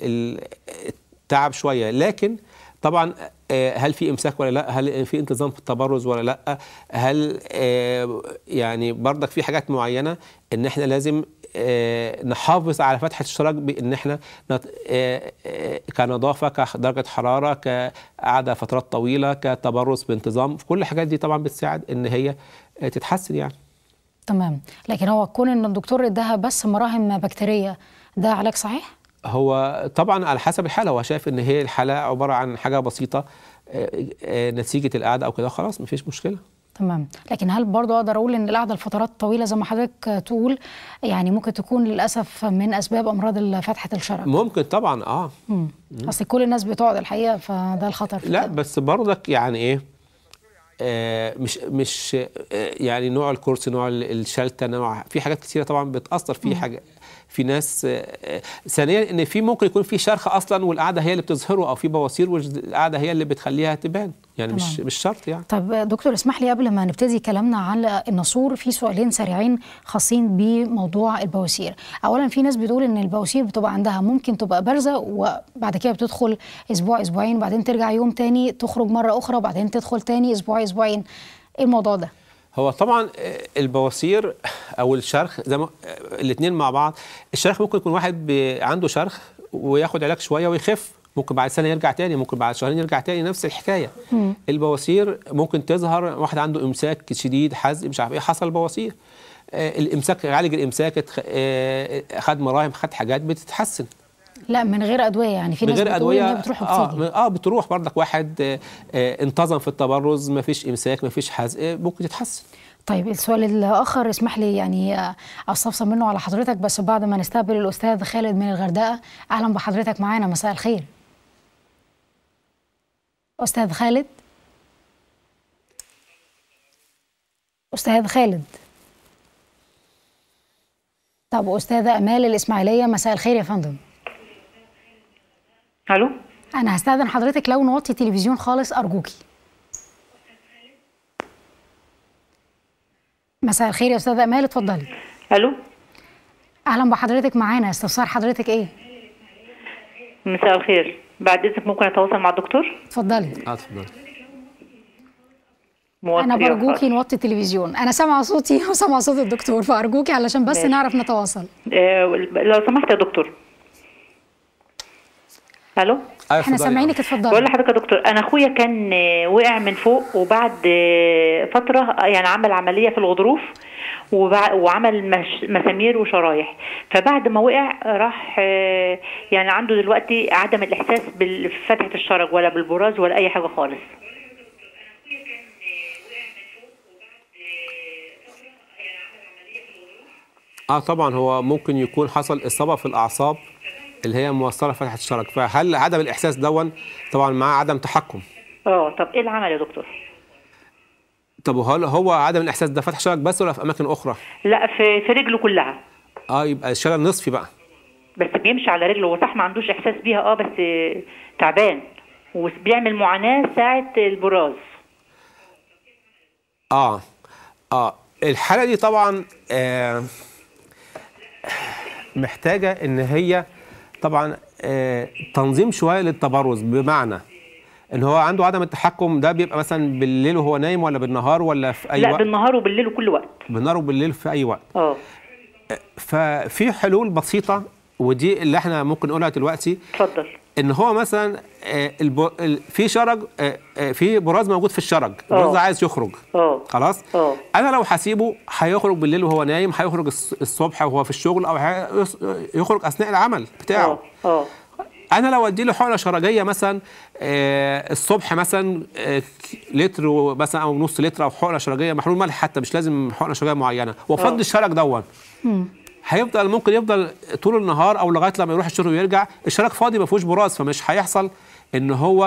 التعب شويه لكن طبعا آه، هل في امساك ولا لا هل في انتظام في التبرز ولا لا هل آه، يعني بردك في حاجات معينه ان احنا لازم نحافظ على فتحه الشراج بان احنا كنظافه كدرجه حراره كقعده فترات طويله كتبرز بانتظام كل الحاجات دي طبعا بتساعد ان هي تتحسن يعني تمام لكن هو كون ان الدكتور ادها بس مراهم بكتيريه ده علاج صحيح؟ هو طبعا على حسب الحاله هو شايف ان هي الحاله عباره عن حاجه بسيطه آه، آه، نتيجه القعده او كده خلاص مفيش مشكله تمام لكن هل برضه اقدر اقول ان القعده لفترات طويله زي ما حضرتك تقول يعني ممكن تكون للاسف من اسباب امراض فتحه الشرج ممكن طبعا اه مم. اصل كل الناس بتقعد الحقيقه فده الخطر لا كده. بس برضك يعني ايه آه مش مش آه يعني نوع الكرسي نوع الشلته نوع في حاجات كثيره طبعا بتاثر في حاجه في ناس ثانيا ان في ممكن يكون في شرخ اصلا والقعده هي اللي بتظهره او في بواسير والقعده هي اللي بتخليها تبان يعني طبعا. مش مش شرط يعني طب دكتور اسمح لي قبل ما نبتدي كلامنا على النسور في سؤالين سريعين خاصين بموضوع البواسير اولا في ناس بتقول ان البواسير بتبقى عندها ممكن تبقى بارزه وبعد كده بتدخل اسبوع اسبوعين وبعدين ترجع يوم تاني تخرج مره اخرى وبعدين تدخل تاني اسبوع اسبوعين ايه الموضوع ده هو طبعا آه، البواسير او الشرخ زي ما الاثنين مع بعض الشرخ ممكن يكون واحد عنده شرخ وياخد علاج شويه ويخف ممكن بعد سنه يرجع تاني ممكن بعد شهرين يرجع تاني نفس الحكايه مم. البواسير ممكن تظهر واحد عنده امساك شديد حزق مش عارف ايه حصل بواسير آه الامساك يعالج الامساك آه خد مراهم خد حاجات بتتحسن لا من غير ادويه يعني في من ناس غير ادويه بتروح آه, اه بتروح برضك واحد آه, آه، انتظم في التبرز ما فيش امساك ما فيش حزق ممكن تتحسن طيب السؤال الاخر اسمح لي يعني آه، استفسر منه على حضرتك بس بعد ما نستقبل الاستاذ خالد من الغردقه اهلا بحضرتك معانا مساء الخير استاذ خالد استاذ خالد طب استاذه امال الاسماعيليه مساء الخير يا فندم الو انا هستاذن حضرتك لو نوطي تلفزيون خالص ارجوكي مساء الخير يا استاذه امال اتفضلي الو اهلا بحضرتك معانا استفسار حضرتك ايه مساء الخير بعد اذنك ممكن اتواصل مع الدكتور اتفضلي آه، اتفضلي انا برجوكي نوطي التلفزيون انا سامعه صوتي <laughs> وسامعه صوت الدكتور فارجوكي علشان بس ماشي. نعرف نتواصل آه لو سمحت يا دكتور الو أيوة احنا سامعينك اتفضلي بقول لحضرتك يا دكتور انا اخويا كان وقع من فوق وبعد فتره يعني عمل عمليه في الغضروف وعمل مسامير وشرايح فبعد ما وقع راح يعني عنده دلوقتي عدم الاحساس بفتحه الشرج ولا بالبراز ولا اي حاجه خالص اه طبعا هو ممكن يكون حصل اصابه في الاعصاب اللي هي موصله فتحه الشرج فهل عدم الاحساس دون طبعا مع عدم تحكم اه طب ايه العمل يا دكتور طب هل هو عدم الاحساس ده فتح شرج بس ولا في اماكن اخرى لا في في رجله كلها اه يبقى الشلل نصفي بقى بس بيمشي على رجله هو صح ما عندوش احساس بيها اه بس تعبان وبيعمل معاناه ساعه البراز اه اه الحاله دي طبعا آه محتاجه ان هي طبعا آه، تنظيم شويه للتبرز بمعنى ان هو عنده عدم التحكم ده بيبقى مثلا بالليل وهو نايم ولا بالنهار ولا في اي لا وقت لا بالنهار وبالليل وكل وقت بالنهار وبالليل في اي وقت آه. اه ففي حلول بسيطه ودي اللي احنا ممكن نقولها دلوقتي اتفضل ان هو مثلا آه، البو... في شرج آه، آه، في براز موجود في الشرج البراز ده عايز يخرج أوه. خلاص أوه. انا لو هسيبه هيخرج بالليل وهو نايم هيخرج الصبح وهو في الشغل او يخرج اثناء العمل بتاعه أوه. أوه. انا لو ادي له حقنه شرجيه مثلا الصبح مثلا لتر مثلا او نص لتر او حقنه شرجيه محلول ملح حتى مش لازم حقنه شرجيه معينه وافضي الشرج دون هيفضل ممكن يفضل طول النهار او لغايه لما يروح الشغل ويرجع الشراك فاضي ما فيهوش براز فمش هيحصل ان هو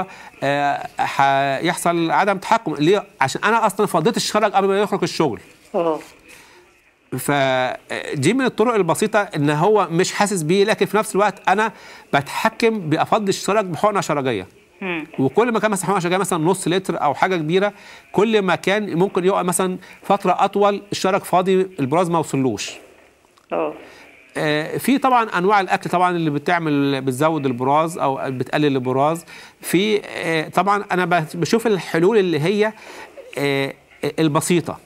هيحصل آه، عدم تحكم ليه عشان انا اصلا فضيت الشرج قبل ما يخرج الشغل أه. فدي آه، من الطرق البسيطه ان هو مش حاسس بيه لكن في نفس الوقت انا بتحكم بافضي الشرج بحقنه شرجيه وكل ما كان مثلا حقنه شرجيه مثلا نص لتر او حاجه كبيره كل ما كان ممكن يقع مثلا فتره اطول الشرج فاضي البراز ما وصلوش اه. آه، في طبعا انواع الاكل طبعا اللي بتعمل بتزود البراز او بتقلل البراز في آه، طبعا انا بشوف الحلول اللي هي البسيطه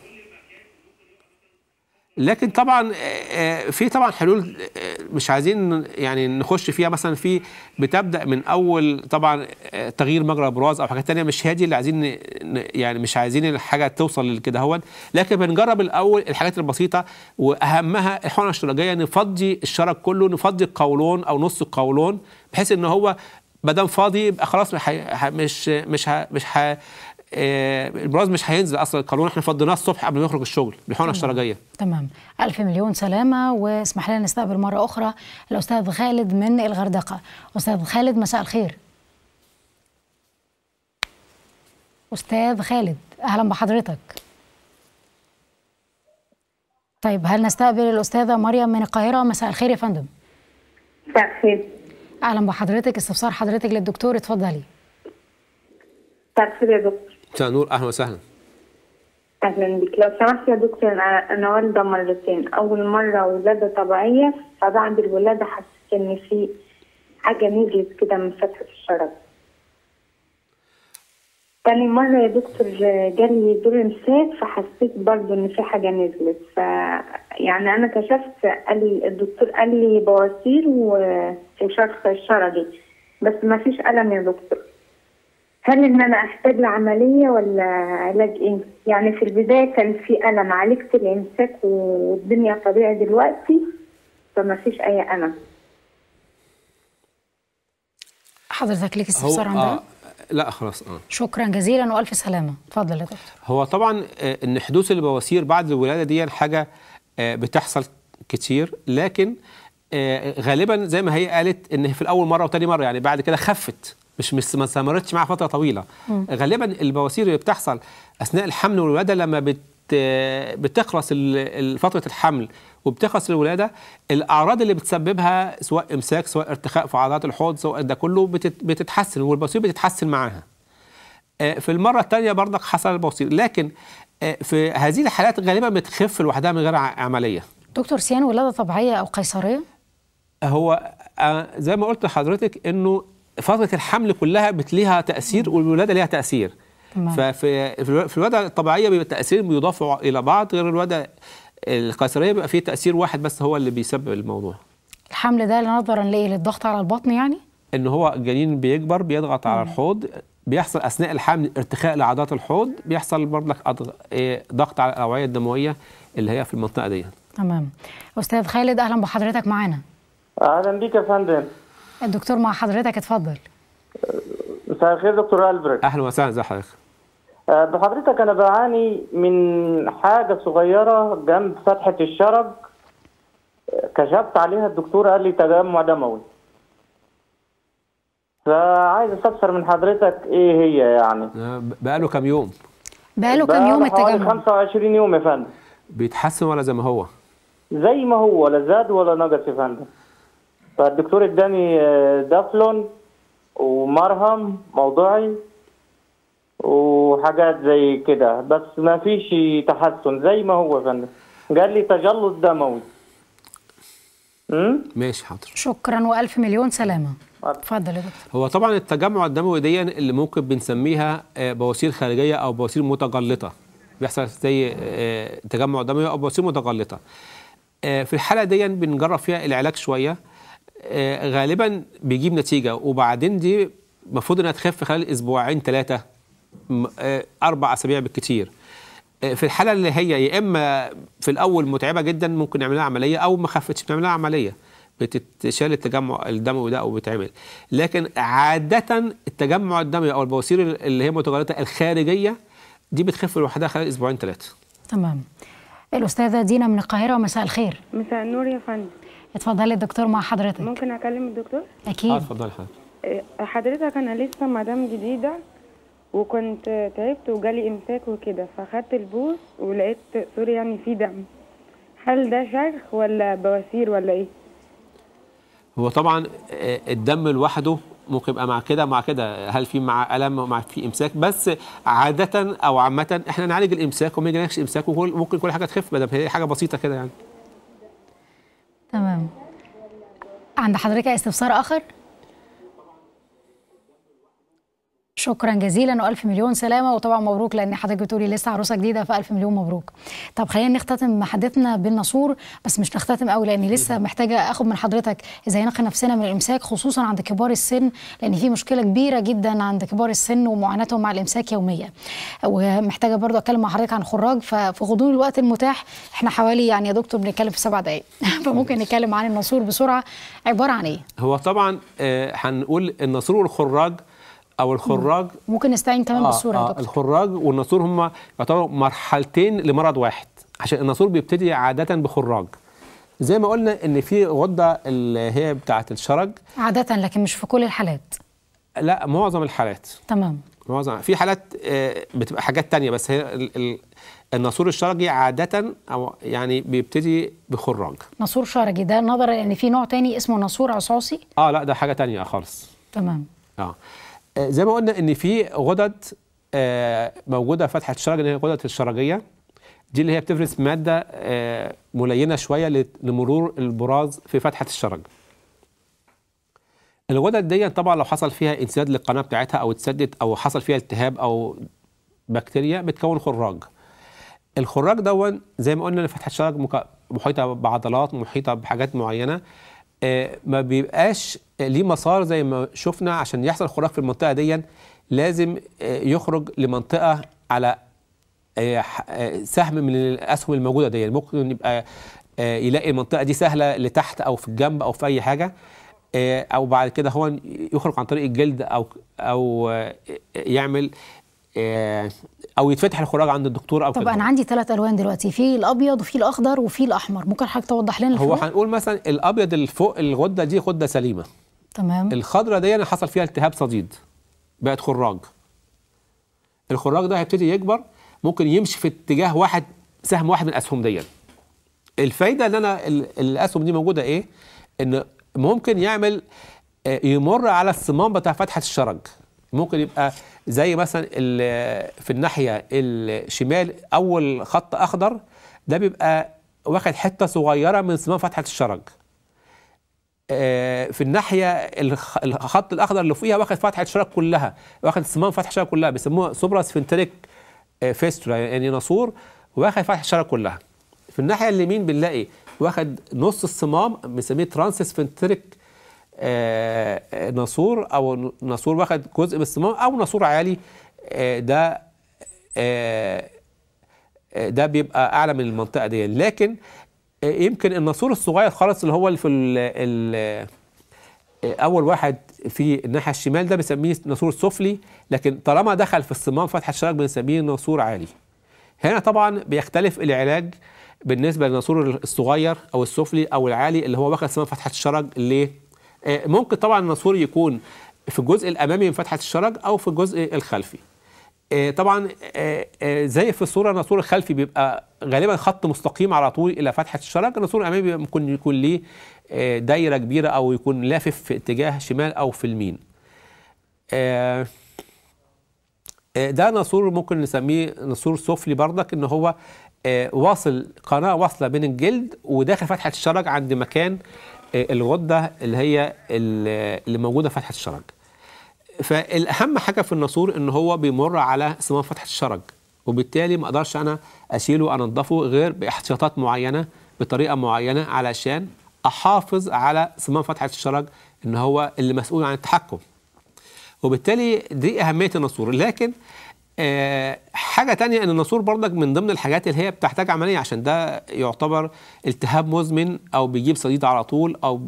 لكن طبعا آه، آه، في طبعا حلول آه، مش عايزين يعني نخش فيها مثلا في بتبدا من اول طبعا تغيير مجرى ابراز او حاجات تانية مش هادي اللي عايزين يعني مش عايزين الحاجه توصل لكده هون لكن بنجرب الاول الحاجات البسيطه واهمها الحقنه الشرجيه نفضي الشرج كله نفضي القولون او نص القولون بحيث ان هو ما دام فاضي يبقى خلاص مش مش مش آه، البراز مش هينزل اصلا القانون احنا فضيناه الصبح قبل ما يخرج الشغل بالحقنه الشرجيه تمام الف مليون سلامه واسمح لنا نستقبل مره اخرى الاستاذ خالد من الغردقه استاذ خالد مساء الخير استاذ خالد اهلا بحضرتك طيب هل نستقبل الاستاذه مريم من القاهره مساء الخير يا فندم مساء الخير اهلا بحضرتك استفسار حضرتك للدكتور اتفضلي مساء الخير يا دكتور دكتورة نور أهلا وسهلا اهلا بك لو سمحت يا دكتور انا والده مرتين اول مره ولاده طبيعيه فبعد الولاده حسيت ان في حاجه نزلت كده من فتحه الشرج تاني مرة يا دكتور جالي دور انسات فحسيت برضو ان في حاجة نزلت ف يعني انا كشفت قال لي الدكتور قال لي بواسير وشرخ شرجي بس ما فيش ألم يا دكتور هل ان انا احتاج لعمليه ولا علاج ايه؟ يعني في البدايه كان في الم عالجت الامساك والدنيا طبيعي دلوقتي فما فيش اي الم. حضرتك ليك استفسار عن ده؟ آه، لا خلاص اه شكرا جزيلا والف سلامه اتفضل يا دكتور هو طبعا آه، ان حدوث البواسير بعد الولاده دي حاجه آه، بتحصل كتير لكن غالبا زي ما هي قالت ان في الاول مره وتاني مره يعني بعد كده خفت مش مش ما استمرتش معاه فتره طويله مم. غالبا البواسير اللي بتحصل اثناء الحمل والولاده لما بت بتخلص فتره الحمل وبتخلص الولاده الاعراض اللي بتسببها سواء امساك سواء ارتخاء في عضلات الحوض سواء ده كله بتتحسن والبواسير بتتحسن معاها آه، في المره الثانيه برضك حصل البواسير لكن آه، في هذه الحالات غالبا بتخف لوحدها من غير عمليه دكتور سيان ولاده طبيعيه او قيصريه هو آه، زي ما قلت لحضرتك انه فتره الحمل كلها ليها تاثير والولاده ليها تاثير تمام. ففي في الولاده الطبيعيه بيبقى التاثير بيضاف الى بعض غير الولاده القيصريه بيبقى فيه تاثير واحد بس هو اللي بيسبب الموضوع الحمل ده نظرا لايه للضغط على البطن يعني ان هو الجنين بيكبر بيضغط على الحوض بيحصل اثناء الحمل ارتخاء لعضلات الحوض بيحصل برضك إيه، ضغط على الاوعيه الدمويه اللي هي في المنطقه دي تمام استاذ خالد اهلا بحضرتك معانا اهلا بيك يا فندم الدكتور مع حضرتك اتفضل مساء الخير دكتور البرت اهلا وسهلا ازي حضرتك آه، بحضرتك انا بعاني من حاجه صغيره جنب فتحه الشرج كشفت عليها الدكتور قال لي تجمع دموي فعايز استفسر من حضرتك ايه هي يعني آه، بقاله كام يوم بقاله كام يوم التجمع 25 يوم يا فندم بيتحسن ولا زي ما هو زي ما هو لا زاد ولا نقص يا فندم فالدكتور اداني آه، دافلون ومرهم موضعي وحاجات زي كده بس ما فيش تحسن زي ما هو فندم قال لي تجلط دموي ماشي حاضر شكرا والف مليون سلامه اتفضل يا دكتور هو طبعا التجمع الدموي دي اللي ممكن بنسميها آه، بواسير خارجيه او بواسير متجلطه بيحصل زي آه، تجمع دموي او بواسير متجلطه في الحاله دي بنجرب فيها العلاج شويه آه، غالبا بيجيب نتيجه وبعدين دي المفروض انها تخف خلال اسبوعين ثلاثه آه، اربع اسابيع بالكثير آه، في الحاله اللي هي يا اما في الاول متعبه جدا ممكن نعمل لها عمليه او ما خفتش بنعمل لها عمليه بتتشال التجمع الدموي ده او لكن عاده التجمع الدموي او البواسير اللي هي متغلطه الخارجيه دي بتخف لوحدها خلال اسبوعين ثلاثه تمام الاستاذه دينا من القاهره ومساء الخير مساء النور يا فندم اتفضلي الدكتور مع حضرتك ممكن اكلم الدكتور اكيد اه اتفضلي حضرتك آه، حضرتك انا لسه مدام جديده وكنت تعبت وجالي امساك وكده فاخدت البوس ولقيت سوري يعني في دم هل ده شرخ ولا بواسير ولا ايه هو طبعا آه، الدم لوحده ممكن يبقى مع كده مع كده هل في مع الم مع في امساك بس عاده او عامه احنا نعالج الامساك وما يجيناش امساك وممكن كل حاجه تخف ما هي حاجه بسيطه كده يعني تمام عند حضرتك استفسار اخر شكرا جزيلا والف مليون سلامه وطبعا مبروك لان حضرتك بتقولي لسه عروسه جديده فالف مليون مبروك. طب خلينا نختتم حديثنا بالنصور بس مش نختتم قوي لاني لسه محتاجه اخد من حضرتك ازاي نقي نفسنا من الامساك خصوصا عند كبار السن لان في مشكله كبيره جدا عند كبار السن ومعاناتهم مع الامساك يوميا. ومحتاجه برضه اتكلم مع حضرتك عن خراج ففي غضون الوقت المتاح احنا حوالي يعني يا دكتور بنتكلم في سبع دقائق <laughs> فممكن نتكلم عن النصور بسرعه عباره عن ايه؟ هو طبعا آه، هنقول النصور والخراج او الخراج ممكن نستعين كمان آه بالصوره آه دكتور. الخراج والنسور هم يعتبروا مرحلتين لمرض واحد عشان النسور بيبتدي عاده بخراج زي ما قلنا ان في غده اللي هي بتاعه الشرج عاده لكن مش في كل الحالات لا معظم الحالات تمام معظم في حالات آه، بتبقى حاجات تانية بس هي الناسور الشرجي عادة أو يعني بيبتدي بخراج ناسور شرجي ده نظرا لأن ان في نوع تاني اسمه ناسور عصاصي اه لا ده حاجة تانية خالص تمام اه آه، زي ما قلنا ان في غدد آه، موجوده فتحه الشرج اللي هي الغدد الشرجيه دي اللي هي بتفرز ماده آه، ملينه شويه لمرور البراز في فتحه الشرج الغدد دي طبعا لو حصل فيها انسداد للقناه بتاعتها او اتسدت او حصل فيها التهاب او بكتيريا بتكون خراج الخراج دون زي ما قلنا ان فتحه الشرج محيطه بعضلات محيطه بحاجات معينه آه، ما بيبقاش آه، ليه مسار زي ما شفنا عشان يحصل خراج في المنطقه دي لازم آه، يخرج لمنطقه على سهم من الاسهم الموجوده دي ممكن يبقى يلاقي المنطقه دي سهله لتحت او في الجنب او في اي حاجه او بعد كده هو يخرج عن طريق الجلد او او يعمل او يتفتح الخراج عند الدكتور او طب انا عندي ثلاث الوان دلوقتي في الابيض وفي الاخضر وفي الاحمر ممكن حضرتك توضح لنا هو هنقول مثلا الابيض اللي فوق الغده دي غده سليمه تمام الخضره دي انا حصل فيها التهاب صديد بقت خراج الخراج ده هيبتدي يكبر ممكن يمشي في اتجاه واحد سهم واحد من الاسهم دي الفايده ان انا الاسهم دي موجوده ايه ان ممكن يعمل آه، يمر على الصمام بتاع فتحه الشرج ممكن يبقى زي مثلا في الناحيه الشمال اول خط اخضر ده بيبقى واخد حته صغيره من صمام فتحه الشرج آه، في الناحيه الخط الاخضر اللي فوقيها واخد فتحه الشرج كلها واخد صمام فتحه الشرج كلها بيسموها سوبرا سفنتريك آه، فيسترا يعني ناسور واخد فتحه الشرج كلها في الناحيه اليمين بنلاقي واخد نص الصمام بنسميه ترانس سفنتريك آه، ناسور او ناسور واخد جزء من الصمام او ناسور عالي آه، ده آه، ده بيبقى اعلى من المنطقه دي لكن يمكن الناسور الصغير خالص اللي هو اللي في ال الـ اول واحد في الناحيه الشمال ده بنسميه ناسور سفلي لكن طالما دخل في الصمام فتح الشرج بنسميه ناسور عالي هنا طبعا بيختلف العلاج بالنسبه للناسور الصغير او السفلي او العالي اللي هو واخد صمام فتحه الشرج ليه آه، ممكن طبعا الماسور يكون في الجزء الامامي من فتحه الشرج او في الجزء الخلفي آه، طبعا آه، زي في الصوره الناسور الخلفي بيبقى غالبا خط مستقيم على طول الى فتحه الشرج الناسور الامامي ممكن يكون ليه دايره كبيره او يكون لافف في اتجاه شمال او في اليمين ده ناسور ممكن نسميه ناسور سفلي بردك ان هو واصل قناه واصله بين الجلد وداخل فتحه الشرج عند مكان الغده اللي هي اللي موجوده في فتحه الشرج فالاهم حاجه في الناسور ان هو بيمر على صمام فتحه الشرج وبالتالي ما اقدرش انا اشيله انضفه غير باحتياطات معينه بطريقه معينه علشان احافظ على صمام فتحه الشرج ان هو اللي مسؤول عن التحكم وبالتالي دي اهميه الناسور لكن آه، حاجه تانية ان النسور برضك من ضمن الحاجات اللي هي بتحتاج عمليه عشان ده يعتبر التهاب مزمن او بيجيب صديد على طول او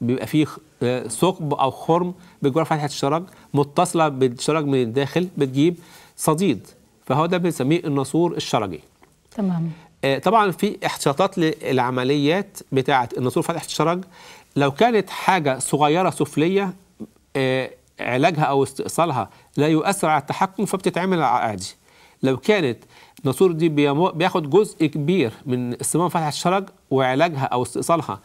بيبقى فيه آه، ثقب او خرم بجوار فتحه الشرج متصله بالشرج من الداخل بتجيب صديد فهو ده بنسميه النسور الشرجي تمام آه، طبعا في احتياطات للعمليات بتاعه النسور فتحه الشرج لو كانت حاجه صغيره سفليه علاجها او استئصالها لا يؤثر على التحكم فبتتعمل عادي لو كانت النسور دي بياخد جزء كبير من الصمام فتح الشرج وعلاجها او استئصالها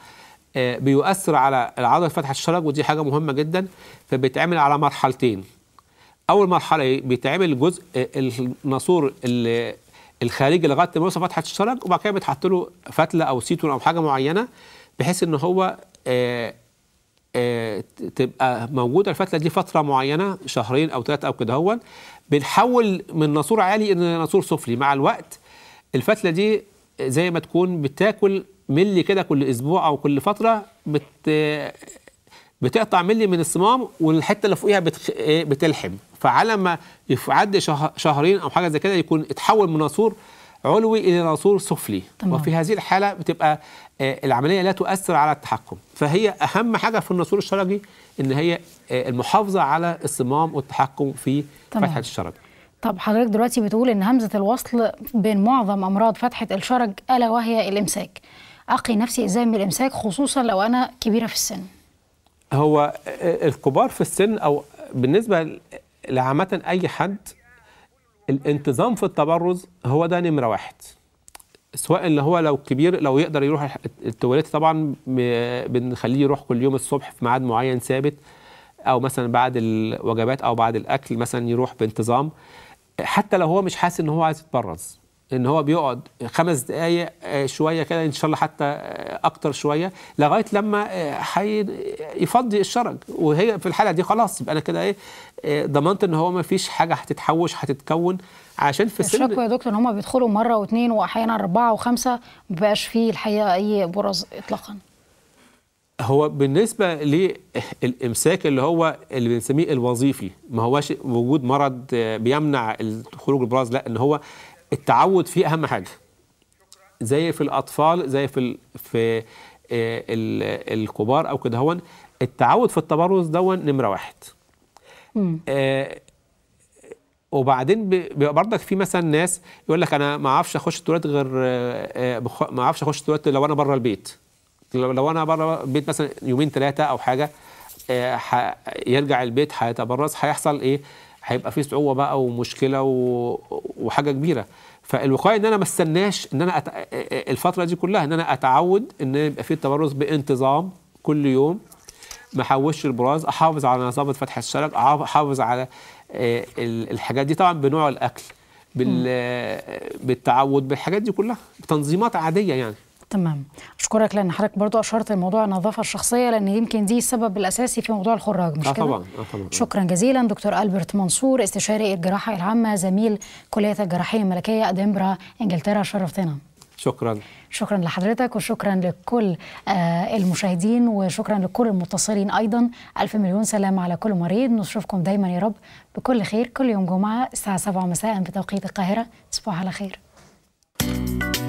آه، بيؤثر على العضله فتح الشرج ودي حاجه مهمه جدا فبيتعمل على مرحلتين اول مرحله إيه؟ بيتعمل جزء آه، الناسور الخارجي لغايه ما يوصل فتحه الشرج وبعد كده بيتحط له فتله او سيتون او حاجه معينه بحيث ان هو آه، آه، تبقى موجوده الفتله دي فتره معينه شهرين او ثلاثه او كده هو بنحول من ناسور عالي الى ناسور سفلي مع الوقت الفتله دي زي ما تكون بتاكل ملي كده كل اسبوع او كل فتره بت بتقطع ملي من الصمام والحته اللي فوقيها بتخ... إيه، بتلحم فعلى ما يعدي شهرين او حاجه زي كده يكون اتحول من ناسور علوي إلى ناسور سفلي تمام. وفي هذه الحالة بتبقى آه، العملية لا تؤثر على التحكم فهي أهم حاجة في الناسور الشرجي إن هي آه، المحافظة على الصمام والتحكم في طبعا. فتحة الشرج طب حضرتك دلوقتي بتقول إن همزة الوصل بين معظم أمراض فتحة الشرج ألا وهي الإمساك أقي نفسي إزاي من الإمساك خصوصا لو أنا كبيرة في السن هو آه، الكبار في السن أو بالنسبة لعامة أي حد الانتظام في التبرز هو ده نمره واحد سواء اللي هو لو كبير لو يقدر يروح التواليت طبعا بنخليه يروح كل يوم الصبح في ميعاد معين ثابت او مثلا بعد الوجبات او بعد الاكل مثلا يروح بانتظام حتى لو هو مش حاسس ان هو عايز يتبرز ان هو بيقعد خمس دقائق آه، شويه كده ان شاء الله حتى آه، اكتر شويه لغايه لما آه، يفضي الشرج وهي في الحاله دي خلاص يبقى انا كده ايه ضمنت ان هو ما فيش حاجه هتتحوش هتتكون عشان في السن الشكوى يا دكتور ان هم بيدخلوا مره واثنين واحيانا اربعه وخمسه ما بقاش فيه الحقيقه اي برز اطلاقا هو بالنسبة للإمساك اللي هو اللي بنسميه الوظيفي ما هواش وجود مرض بيمنع خروج البراز لا إن هو التعود فيه اهم حاجه زي في الاطفال زي في الـ في آه، الـ الكبار او كده هون التعود في التبرز دون نمره واحد آه وبعدين بيبقى برضك في مثلا ناس يقول لك انا ما اعرفش اخش التواليت غير آه, آه، ما اعرفش اخش التواليت لو انا بره البيت لو انا بره البيت مثلا يومين ثلاثه او حاجه آه يرجع البيت هيتبرز هيحصل ايه هيبقى في صعوبه بقى ومشكله و... وحاجه كبيره فالوقايه ان انا ما استناش ان انا أت... الفتره دي كلها ان انا اتعود ان يبقى في التبرز بانتظام كل يوم ما احوش البراز احافظ على نظافه فتح الشرج احافظ على آه، الحاجات دي طبعا بنوع الاكل بال... بالتعود بالحاجات دي كلها تنظيمات عاديه يعني تمام اشكرك لان حضرتك برضو اشرت لموضوع النظافه الشخصيه لان يمكن دي السبب الاساسي في موضوع الخراج مش آه كده طبعا آه طبعا شكرا جزيلا دكتور البرت منصور استشاري الجراحه العامه زميل كليه الجراحيه الملكيه ادنبرا انجلترا شرفتنا شكرا شكرا لحضرتك وشكرا لكل آه، المشاهدين وشكرا لكل المتصلين ايضا الف مليون سلام على كل مريض نشوفكم دايما يا رب بكل خير كل يوم جمعه الساعه 7 مساء بتوقيت القاهره تصبحوا على خير thank you